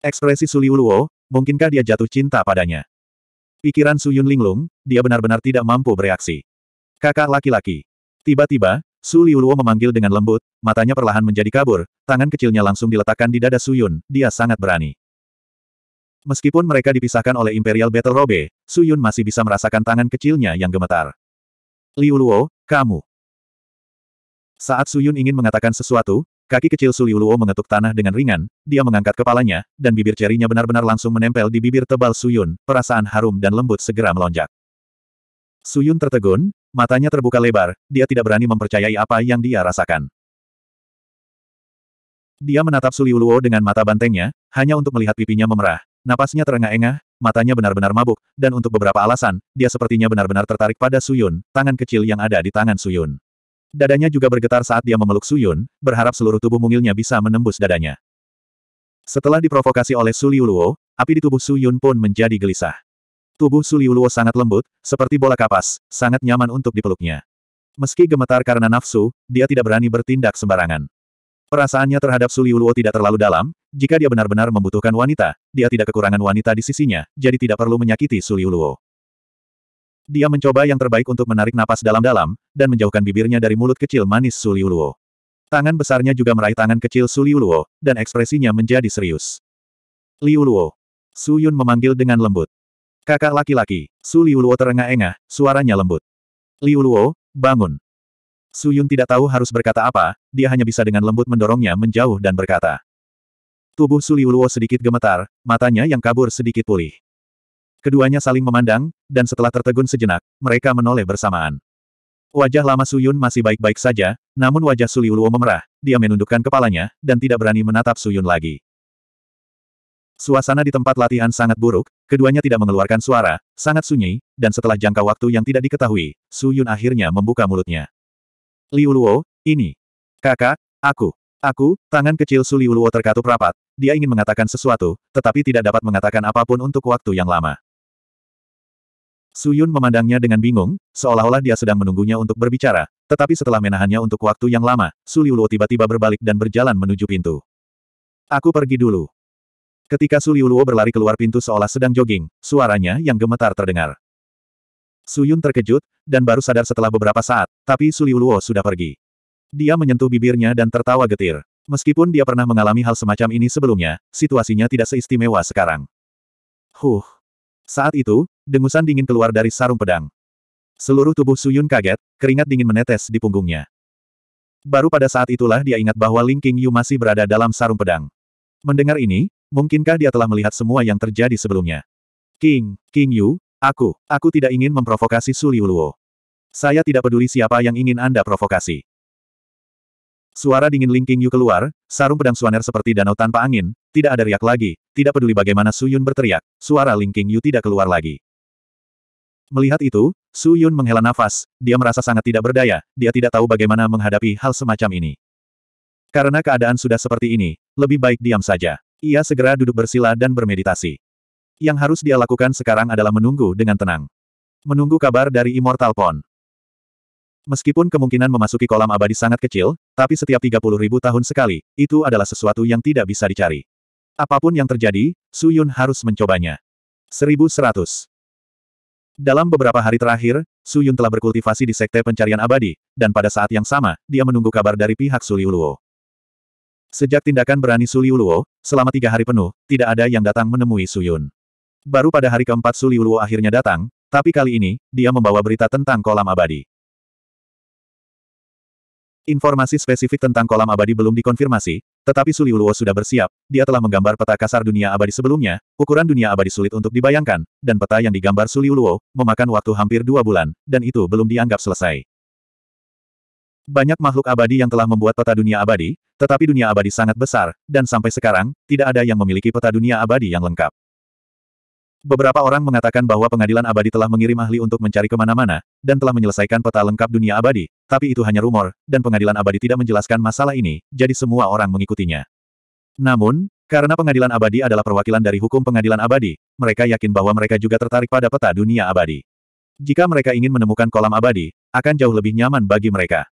Ekspresi Suliuluo, mungkinkah dia jatuh cinta padanya? Pikiran Suyun linglung, dia benar-benar tidak mampu bereaksi. Kakak laki-laki, Tiba-tiba, Su Liuluo memanggil dengan lembut, matanya perlahan menjadi kabur, tangan kecilnya langsung diletakkan di dada Suyun, dia sangat berani. Meskipun mereka dipisahkan oleh Imperial Battle Robe, Suyun masih bisa merasakan tangan kecilnya yang gemetar. Liuluo, kamu. Saat Suyun ingin mengatakan sesuatu, kaki kecil Su Liuluo mengetuk tanah dengan ringan, dia mengangkat kepalanya, dan bibir cerinya benar-benar langsung menempel di bibir tebal Suyun, perasaan harum dan lembut segera melonjak. Suyun tertegun, Matanya terbuka lebar, dia tidak berani mempercayai apa yang dia rasakan. Dia menatap Suliuluo dengan mata bantengnya, hanya untuk melihat pipinya memerah. Napasnya terengah-engah, matanya benar-benar mabuk, dan untuk beberapa alasan, dia sepertinya benar-benar tertarik pada Suyun, tangan kecil yang ada di tangan Suyun. Dadanya juga bergetar saat dia memeluk Suyun, berharap seluruh tubuh mungilnya bisa menembus dadanya. Setelah diprovokasi oleh Suliuluo, api di tubuh Suyun pun menjadi gelisah. Tubuh Suliuluo sangat lembut, seperti bola kapas, sangat nyaman untuk dipeluknya. Meski gemetar karena nafsu, dia tidak berani bertindak sembarangan. Perasaannya terhadap Suliuluo tidak terlalu dalam, jika dia benar-benar membutuhkan wanita, dia tidak kekurangan wanita di sisinya, jadi tidak perlu menyakiti Suliuluo. Dia mencoba yang terbaik untuk menarik napas dalam-dalam, dan menjauhkan bibirnya dari mulut kecil manis Suliuluo. Tangan besarnya juga meraih tangan kecil Suliuluo, dan ekspresinya menjadi serius. Liuluo. Suyun memanggil dengan lembut. Kakak laki-laki, Su Liuluo terengah-engah, suaranya lembut. Liuluo, bangun. Su Yun tidak tahu harus berkata apa, dia hanya bisa dengan lembut mendorongnya menjauh dan berkata. Tubuh Su Liuluo sedikit gemetar, matanya yang kabur sedikit pulih. Keduanya saling memandang, dan setelah tertegun sejenak, mereka menoleh bersamaan. Wajah lama Su Yun masih baik-baik saja, namun wajah Su Liuluo memerah, dia menundukkan kepalanya, dan tidak berani menatap Su Yun lagi. Suasana di tempat latihan sangat buruk, keduanya tidak mengeluarkan suara, sangat sunyi, dan setelah jangka waktu yang tidak diketahui, Su Yun akhirnya membuka mulutnya. Liu Luo, ini. Kakak, aku. Aku, tangan kecil Su Liu Luo terkatup rapat, dia ingin mengatakan sesuatu, tetapi tidak dapat mengatakan apapun untuk waktu yang lama. Su Yun memandangnya dengan bingung, seolah-olah dia sedang menunggunya untuk berbicara, tetapi setelah menahannya untuk waktu yang lama, Su Liu Luo tiba-tiba berbalik dan berjalan menuju pintu. Aku pergi dulu. Ketika Su berlari keluar pintu seolah sedang jogging, suaranya yang gemetar terdengar. Su Yun terkejut, dan baru sadar setelah beberapa saat, tapi Su sudah pergi. Dia menyentuh bibirnya dan tertawa getir. Meskipun dia pernah mengalami hal semacam ini sebelumnya, situasinya tidak seistimewa sekarang. Huh. Saat itu, dengusan dingin keluar dari sarung pedang. Seluruh tubuh Suyun kaget, keringat dingin menetes di punggungnya. Baru pada saat itulah dia ingat bahwa Ling King Yu masih berada dalam sarung pedang. Mendengar ini, Mungkinkah dia telah melihat semua yang terjadi sebelumnya? King, King Yu, aku, aku tidak ingin memprovokasi Su Saya tidak peduli siapa yang ingin Anda provokasi. Suara dingin Ling King Yu keluar, sarung pedang Suaner seperti danau tanpa angin, tidak ada riak lagi, tidak peduli bagaimana Su Yun berteriak, suara Ling King Yu tidak keluar lagi. Melihat itu, Su Yun menghela nafas, dia merasa sangat tidak berdaya, dia tidak tahu bagaimana menghadapi hal semacam ini. Karena keadaan sudah seperti ini, lebih baik diam saja. Ia segera duduk bersila dan bermeditasi. Yang harus dia lakukan sekarang adalah menunggu dengan tenang. Menunggu kabar dari Immortal Pond. Meskipun kemungkinan memasuki kolam abadi sangat kecil, tapi setiap 30 ribu tahun sekali, itu adalah sesuatu yang tidak bisa dicari. Apapun yang terjadi, Su Yun harus mencobanya. 1100 dalam beberapa hari terakhir, Su Yun telah berkultivasi di Sekte Pencarian Abadi, dan pada saat yang sama, dia menunggu kabar dari pihak Suliuluo. Sejak tindakan berani Suliuluo, selama tiga hari penuh, tidak ada yang datang menemui Suyun. Baru pada hari keempat Suliuluo akhirnya datang, tapi kali ini, dia membawa berita tentang kolam abadi. Informasi spesifik tentang kolam abadi belum dikonfirmasi, tetapi Suliuluo sudah bersiap, dia telah menggambar peta kasar dunia abadi sebelumnya, ukuran dunia abadi sulit untuk dibayangkan, dan peta yang digambar Suliuluo, memakan waktu hampir dua bulan, dan itu belum dianggap selesai. Banyak makhluk abadi yang telah membuat peta dunia abadi, tetapi dunia abadi sangat besar, dan sampai sekarang, tidak ada yang memiliki peta dunia abadi yang lengkap. Beberapa orang mengatakan bahwa pengadilan abadi telah mengirim ahli untuk mencari kemana-mana, dan telah menyelesaikan peta lengkap dunia abadi, tapi itu hanya rumor, dan pengadilan abadi tidak menjelaskan masalah ini, jadi semua orang mengikutinya. Namun, karena pengadilan abadi adalah perwakilan dari hukum pengadilan abadi, mereka yakin bahwa mereka juga tertarik pada peta dunia abadi. Jika mereka ingin menemukan kolam abadi, akan jauh lebih nyaman bagi mereka.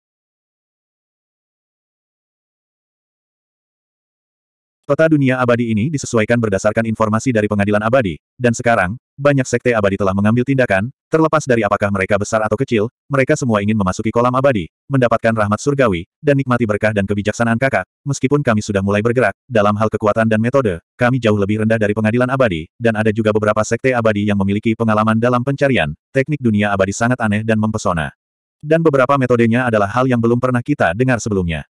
Kota dunia abadi ini disesuaikan berdasarkan informasi dari pengadilan abadi, dan sekarang, banyak sekte abadi telah mengambil tindakan, terlepas dari apakah mereka besar atau kecil, mereka semua ingin memasuki kolam abadi, mendapatkan rahmat surgawi, dan nikmati berkah dan kebijaksanaan kakak, meskipun kami sudah mulai bergerak, dalam hal kekuatan dan metode, kami jauh lebih rendah dari pengadilan abadi, dan ada juga beberapa sekte abadi yang memiliki pengalaman dalam pencarian, teknik dunia abadi sangat aneh dan mempesona. Dan beberapa metodenya adalah hal yang belum pernah kita dengar sebelumnya.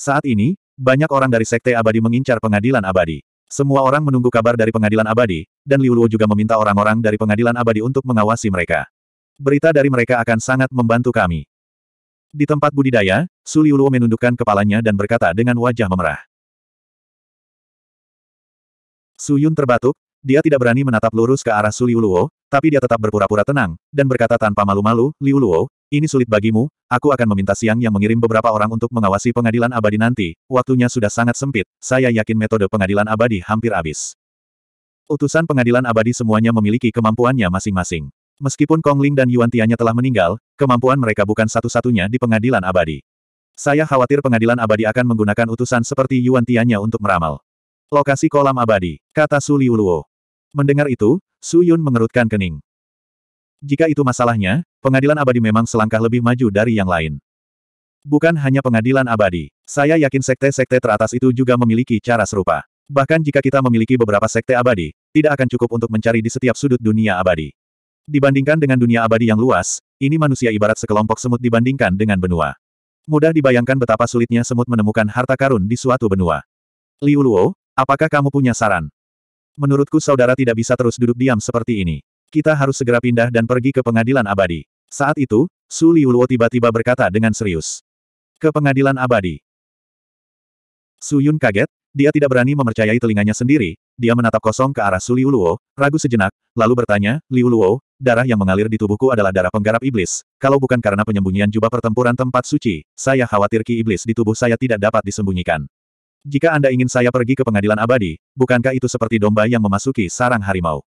Saat ini, banyak orang dari Sekte Abadi mengincar pengadilan abadi. Semua orang menunggu kabar dari pengadilan abadi, dan Liu Luo juga meminta orang-orang dari pengadilan abadi untuk mengawasi mereka. Berita dari mereka akan sangat membantu kami. Di tempat budidaya, Su Liu Luo menundukkan kepalanya dan berkata dengan wajah memerah. Su Yun terbatuk, dia tidak berani menatap lurus ke arah Su Liu Luo, tapi dia tetap berpura-pura tenang, dan berkata tanpa malu-malu, Liu Luo, ini sulit bagimu, aku akan meminta Siang yang mengirim beberapa orang untuk mengawasi pengadilan abadi nanti, waktunya sudah sangat sempit, saya yakin metode pengadilan abadi hampir habis. Utusan pengadilan abadi semuanya memiliki kemampuannya masing-masing. Meskipun Kong Ling dan Yuan Tianya telah meninggal, kemampuan mereka bukan satu-satunya di pengadilan abadi. Saya khawatir pengadilan abadi akan menggunakan utusan seperti Yuan Tianya untuk meramal. Lokasi kolam abadi, kata Su Liuluo. Mendengar itu, Su Yun mengerutkan kening. Jika itu masalahnya, pengadilan abadi memang selangkah lebih maju dari yang lain. Bukan hanya pengadilan abadi. Saya yakin sekte-sekte teratas itu juga memiliki cara serupa. Bahkan jika kita memiliki beberapa sekte abadi, tidak akan cukup untuk mencari di setiap sudut dunia abadi. Dibandingkan dengan dunia abadi yang luas, ini manusia ibarat sekelompok semut dibandingkan dengan benua. Mudah dibayangkan betapa sulitnya semut menemukan harta karun di suatu benua. Liu Luo, apakah kamu punya saran? Menurutku saudara tidak bisa terus duduk diam seperti ini. Kita harus segera pindah dan pergi ke pengadilan abadi. Saat itu, Su Liuluo tiba-tiba berkata dengan serius. Ke pengadilan abadi. Su Yun kaget, dia tidak berani memercayai telinganya sendiri, dia menatap kosong ke arah Su Liuluo, ragu sejenak, lalu bertanya, Liuluo, darah yang mengalir di tubuhku adalah darah penggarap iblis, kalau bukan karena penyembunyian jubah pertempuran tempat suci, saya khawatir ki iblis di tubuh saya tidak dapat disembunyikan. Jika Anda ingin saya pergi ke pengadilan abadi, bukankah itu seperti domba yang memasuki sarang harimau?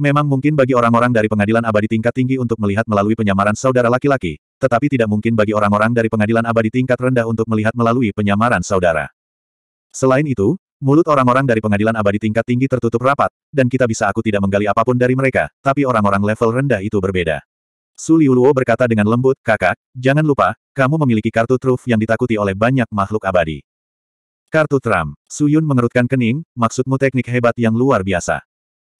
Memang mungkin bagi orang-orang dari pengadilan abadi tingkat tinggi untuk melihat melalui penyamaran saudara laki-laki, tetapi tidak mungkin bagi orang-orang dari pengadilan abadi tingkat rendah untuk melihat melalui penyamaran saudara. Selain itu, mulut orang-orang dari pengadilan abadi tingkat tinggi tertutup rapat, dan kita bisa aku tidak menggali apapun dari mereka, tapi orang-orang level rendah itu berbeda. Su Liuluo berkata dengan lembut, kakak, jangan lupa, kamu memiliki kartu truf yang ditakuti oleh banyak makhluk abadi. Kartu Trump, Su Yun mengerutkan kening, maksudmu teknik hebat yang luar biasa.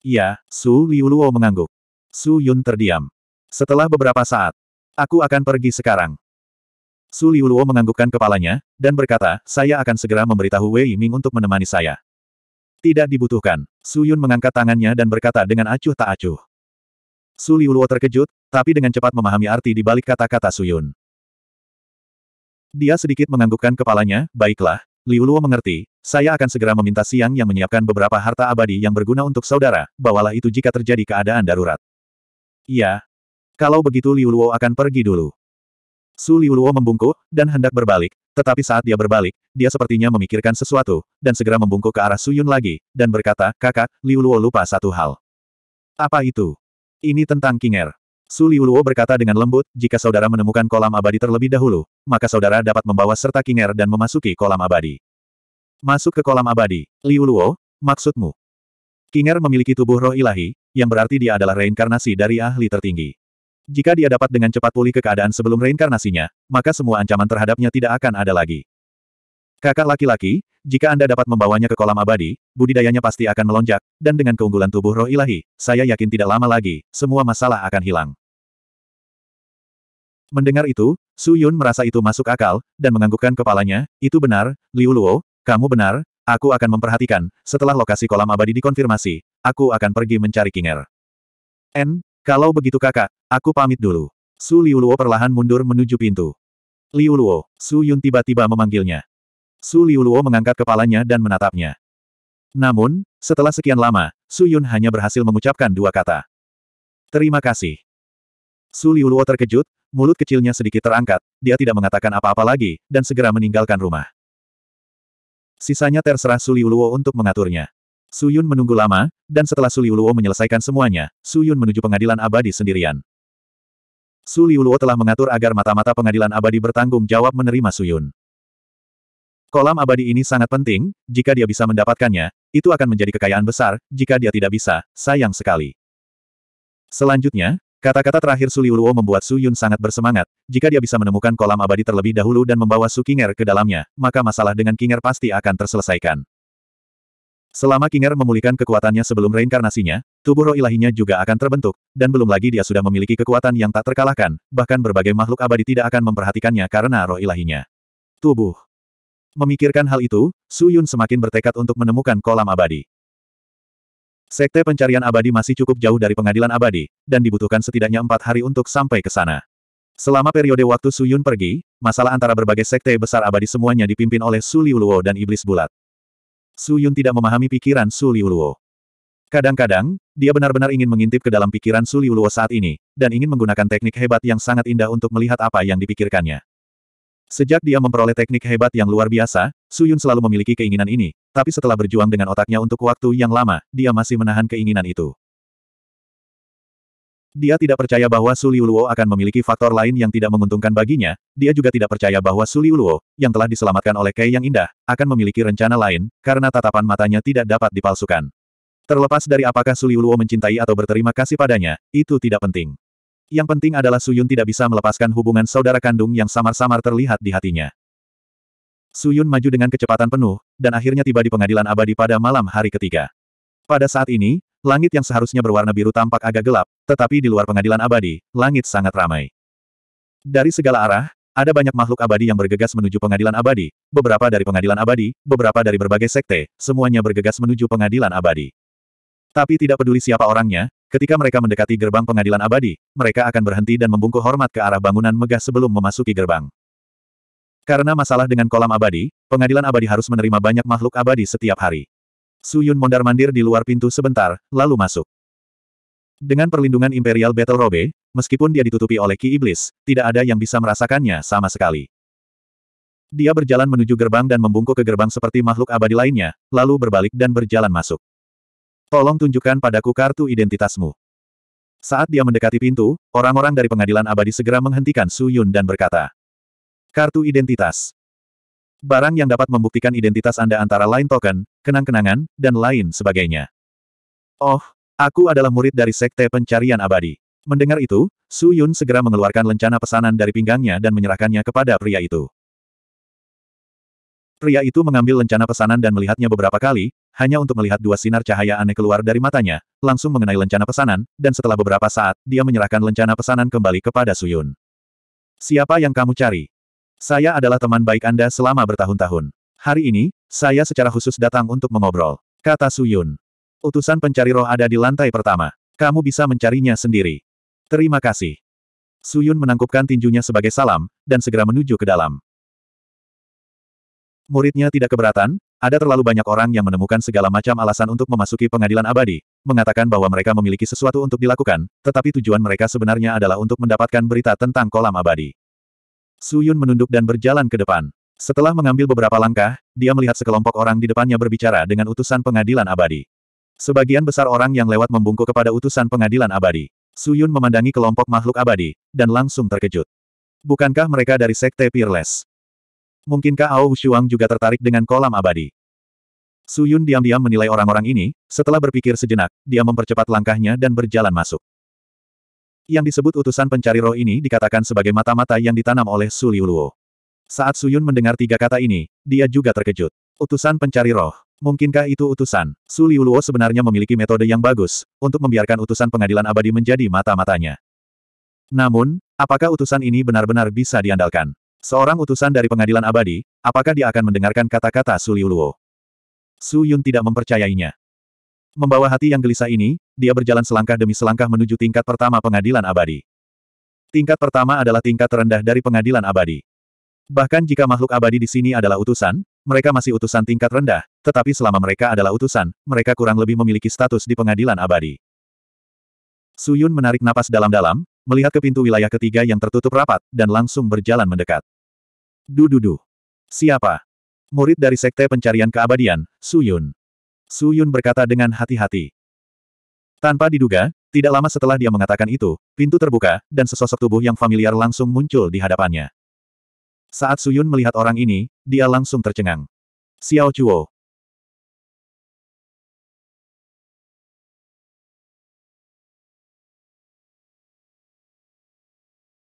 Iya, Su Liuluo mengangguk. Su Yun terdiam. Setelah beberapa saat, aku akan pergi sekarang. Su Liuluo menganggukkan kepalanya, dan berkata, saya akan segera memberitahu Wei Ming untuk menemani saya. Tidak dibutuhkan. Su Yun mengangkat tangannya dan berkata dengan acuh tak acuh. Su Liuluo terkejut, tapi dengan cepat memahami arti di balik kata-kata Su Yun. Dia sedikit menganggukkan kepalanya, baiklah, Liuluo mengerti, saya akan segera meminta Siang yang menyiapkan beberapa harta abadi yang berguna untuk saudara, bawalah itu jika terjadi keadaan darurat. Iya. Kalau begitu Liu Luo akan pergi dulu. Su Liu Luo membungkuk, dan hendak berbalik, tetapi saat dia berbalik, dia sepertinya memikirkan sesuatu, dan segera membungkuk ke arah Su Yun lagi, dan berkata, kakak, Liu Luo lupa satu hal. Apa itu? Ini tentang King'er. Er. Su Liu Luo berkata dengan lembut, jika saudara menemukan kolam abadi terlebih dahulu, maka saudara dapat membawa serta Kinger dan memasuki kolam abadi. Masuk ke kolam abadi. Liu Luo, maksudmu? Kinger memiliki tubuh roh ilahi, yang berarti dia adalah reinkarnasi dari ahli tertinggi. Jika dia dapat dengan cepat pulih ke keadaan sebelum reinkarnasinya, maka semua ancaman terhadapnya tidak akan ada lagi. Kakak laki-laki, jika Anda dapat membawanya ke kolam abadi, budidayanya pasti akan melonjak, dan dengan keunggulan tubuh roh ilahi, saya yakin tidak lama lagi, semua masalah akan hilang. Mendengar itu, Su Yun merasa itu masuk akal, dan menganggukkan kepalanya, itu benar, Liu Luo, kamu benar, aku akan memperhatikan, setelah lokasi kolam abadi dikonfirmasi, aku akan pergi mencari Kinger. N, kalau begitu kakak, aku pamit dulu. Su Liuluo perlahan mundur menuju pintu. Liuluo, Su Yun tiba-tiba memanggilnya. Su Liuluo mengangkat kepalanya dan menatapnya. Namun, setelah sekian lama, Su Yun hanya berhasil mengucapkan dua kata. Terima kasih. Su Liuluo terkejut, mulut kecilnya sedikit terangkat, dia tidak mengatakan apa-apa lagi, dan segera meninggalkan rumah. Sisanya terserah Suliuluo untuk mengaturnya. Suyun menunggu lama, dan setelah Suliuluo menyelesaikan semuanya, Suyun menuju pengadilan abadi sendirian. Suliuluo telah mengatur agar mata-mata pengadilan abadi bertanggung jawab menerima Suyun. Kolam abadi ini sangat penting, jika dia bisa mendapatkannya, itu akan menjadi kekayaan besar, jika dia tidak bisa, sayang sekali. Selanjutnya, Kata-kata terakhir Suliuluo membuat Su Yun sangat bersemangat, jika dia bisa menemukan kolam abadi terlebih dahulu dan membawa Su Kinger ke dalamnya, maka masalah dengan Kinger pasti akan terselesaikan. Selama Kinger memulihkan kekuatannya sebelum reinkarnasinya, tubuh roh ilahinya juga akan terbentuk, dan belum lagi dia sudah memiliki kekuatan yang tak terkalahkan, bahkan berbagai makhluk abadi tidak akan memperhatikannya karena roh ilahinya. Tubuh. Memikirkan hal itu, Su Yun semakin bertekad untuk menemukan kolam abadi. Sekte pencarian abadi masih cukup jauh dari pengadilan abadi, dan dibutuhkan setidaknya empat hari untuk sampai ke sana. Selama periode waktu Suyun pergi, masalah antara berbagai sekte besar abadi semuanya dipimpin oleh Su Liuluo dan Iblis Bulat. Suyun tidak memahami pikiran Su Liuluo. Kadang-kadang, dia benar-benar ingin mengintip ke dalam pikiran Su Liuluo saat ini, dan ingin menggunakan teknik hebat yang sangat indah untuk melihat apa yang dipikirkannya. Sejak dia memperoleh teknik hebat yang luar biasa, Suyun selalu memiliki keinginan ini, tapi setelah berjuang dengan otaknya untuk waktu yang lama, dia masih menahan keinginan itu. Dia tidak percaya bahwa Su Liuluo akan memiliki faktor lain yang tidak menguntungkan baginya, dia juga tidak percaya bahwa Su Liuluo, yang telah diselamatkan oleh Kei yang indah, akan memiliki rencana lain, karena tatapan matanya tidak dapat dipalsukan. Terlepas dari apakah Su Liuluo mencintai atau berterima kasih padanya, itu tidak penting. Yang penting adalah Suyun tidak bisa melepaskan hubungan saudara kandung yang samar-samar terlihat di hatinya. Suyun maju dengan kecepatan penuh, dan akhirnya tiba di pengadilan abadi pada malam hari ketiga. Pada saat ini, langit yang seharusnya berwarna biru tampak agak gelap, tetapi di luar pengadilan abadi, langit sangat ramai. Dari segala arah, ada banyak makhluk abadi yang bergegas menuju pengadilan abadi, beberapa dari pengadilan abadi, beberapa dari berbagai sekte, semuanya bergegas menuju pengadilan abadi. Tapi tidak peduli siapa orangnya, ketika mereka mendekati gerbang pengadilan abadi, mereka akan berhenti dan membungkuk hormat ke arah bangunan megah sebelum memasuki gerbang. Karena masalah dengan kolam abadi, pengadilan abadi harus menerima banyak makhluk abadi setiap hari. Suyun mondar-mandir di luar pintu sebentar, lalu masuk. Dengan perlindungan Imperial Battle Robe, meskipun dia ditutupi oleh Ki Iblis, tidak ada yang bisa merasakannya sama sekali. Dia berjalan menuju gerbang dan membungkuk ke gerbang seperti makhluk abadi lainnya, lalu berbalik dan berjalan masuk. Tolong tunjukkan padaku kartu identitasmu. Saat dia mendekati pintu, orang-orang dari pengadilan abadi segera menghentikan Su Yun dan berkata, Kartu identitas. Barang yang dapat membuktikan identitas Anda antara lain token, kenang-kenangan, dan lain sebagainya. Oh, aku adalah murid dari Sekte Pencarian Abadi. Mendengar itu, Su Yun segera mengeluarkan lencana pesanan dari pinggangnya dan menyerahkannya kepada pria itu. Pria itu mengambil lencana pesanan dan melihatnya beberapa kali, hanya untuk melihat dua sinar cahaya aneh keluar dari matanya, langsung mengenai lencana pesanan, dan setelah beberapa saat, dia menyerahkan lencana pesanan kembali kepada Suyun. Siapa yang kamu cari? Saya adalah teman baik Anda selama bertahun-tahun. Hari ini, saya secara khusus datang untuk mengobrol, kata Suyun. Utusan pencari roh ada di lantai pertama. Kamu bisa mencarinya sendiri. Terima kasih. Suyun menangkupkan tinjunya sebagai salam, dan segera menuju ke dalam. Muridnya tidak keberatan, ada terlalu banyak orang yang menemukan segala macam alasan untuk memasuki pengadilan abadi, mengatakan bahwa mereka memiliki sesuatu untuk dilakukan, tetapi tujuan mereka sebenarnya adalah untuk mendapatkan berita tentang kolam abadi. Su Yun menunduk dan berjalan ke depan. Setelah mengambil beberapa langkah, dia melihat sekelompok orang di depannya berbicara dengan utusan pengadilan abadi. Sebagian besar orang yang lewat membungkuk kepada utusan pengadilan abadi. Su Yun memandangi kelompok makhluk abadi, dan langsung terkejut. Bukankah mereka dari Sekte Peerless? Mungkinkah Ao Shuang juga tertarik dengan kolam abadi? Su Yun diam-diam menilai orang-orang ini, setelah berpikir sejenak, dia mempercepat langkahnya dan berjalan masuk. Yang disebut utusan pencari roh ini dikatakan sebagai mata-mata yang ditanam oleh Su Liuluo. Saat Su Yun mendengar tiga kata ini, dia juga terkejut. Utusan pencari roh. Mungkinkah itu utusan? Su Liuluo sebenarnya memiliki metode yang bagus, untuk membiarkan utusan pengadilan abadi menjadi mata-matanya. Namun, apakah utusan ini benar-benar bisa diandalkan? Seorang utusan dari pengadilan abadi, apakah dia akan mendengarkan kata-kata Su Luo? Su Yun tidak mempercayainya. Membawa hati yang gelisah ini, dia berjalan selangkah demi selangkah menuju tingkat pertama pengadilan abadi. Tingkat pertama adalah tingkat terendah dari pengadilan abadi. Bahkan jika makhluk abadi di sini adalah utusan, mereka masih utusan tingkat rendah, tetapi selama mereka adalah utusan, mereka kurang lebih memiliki status di pengadilan abadi. Suyun menarik napas dalam-dalam, melihat ke pintu wilayah ketiga yang tertutup rapat, dan langsung berjalan mendekat. Dududu. Siapa? Murid dari Sekte Pencarian Keabadian, Suyun. Suyun berkata dengan hati-hati. Tanpa diduga, tidak lama setelah dia mengatakan itu, pintu terbuka, dan sesosok tubuh yang familiar langsung muncul di hadapannya. Saat Suyun melihat orang ini, dia langsung tercengang. Xiao Chuo,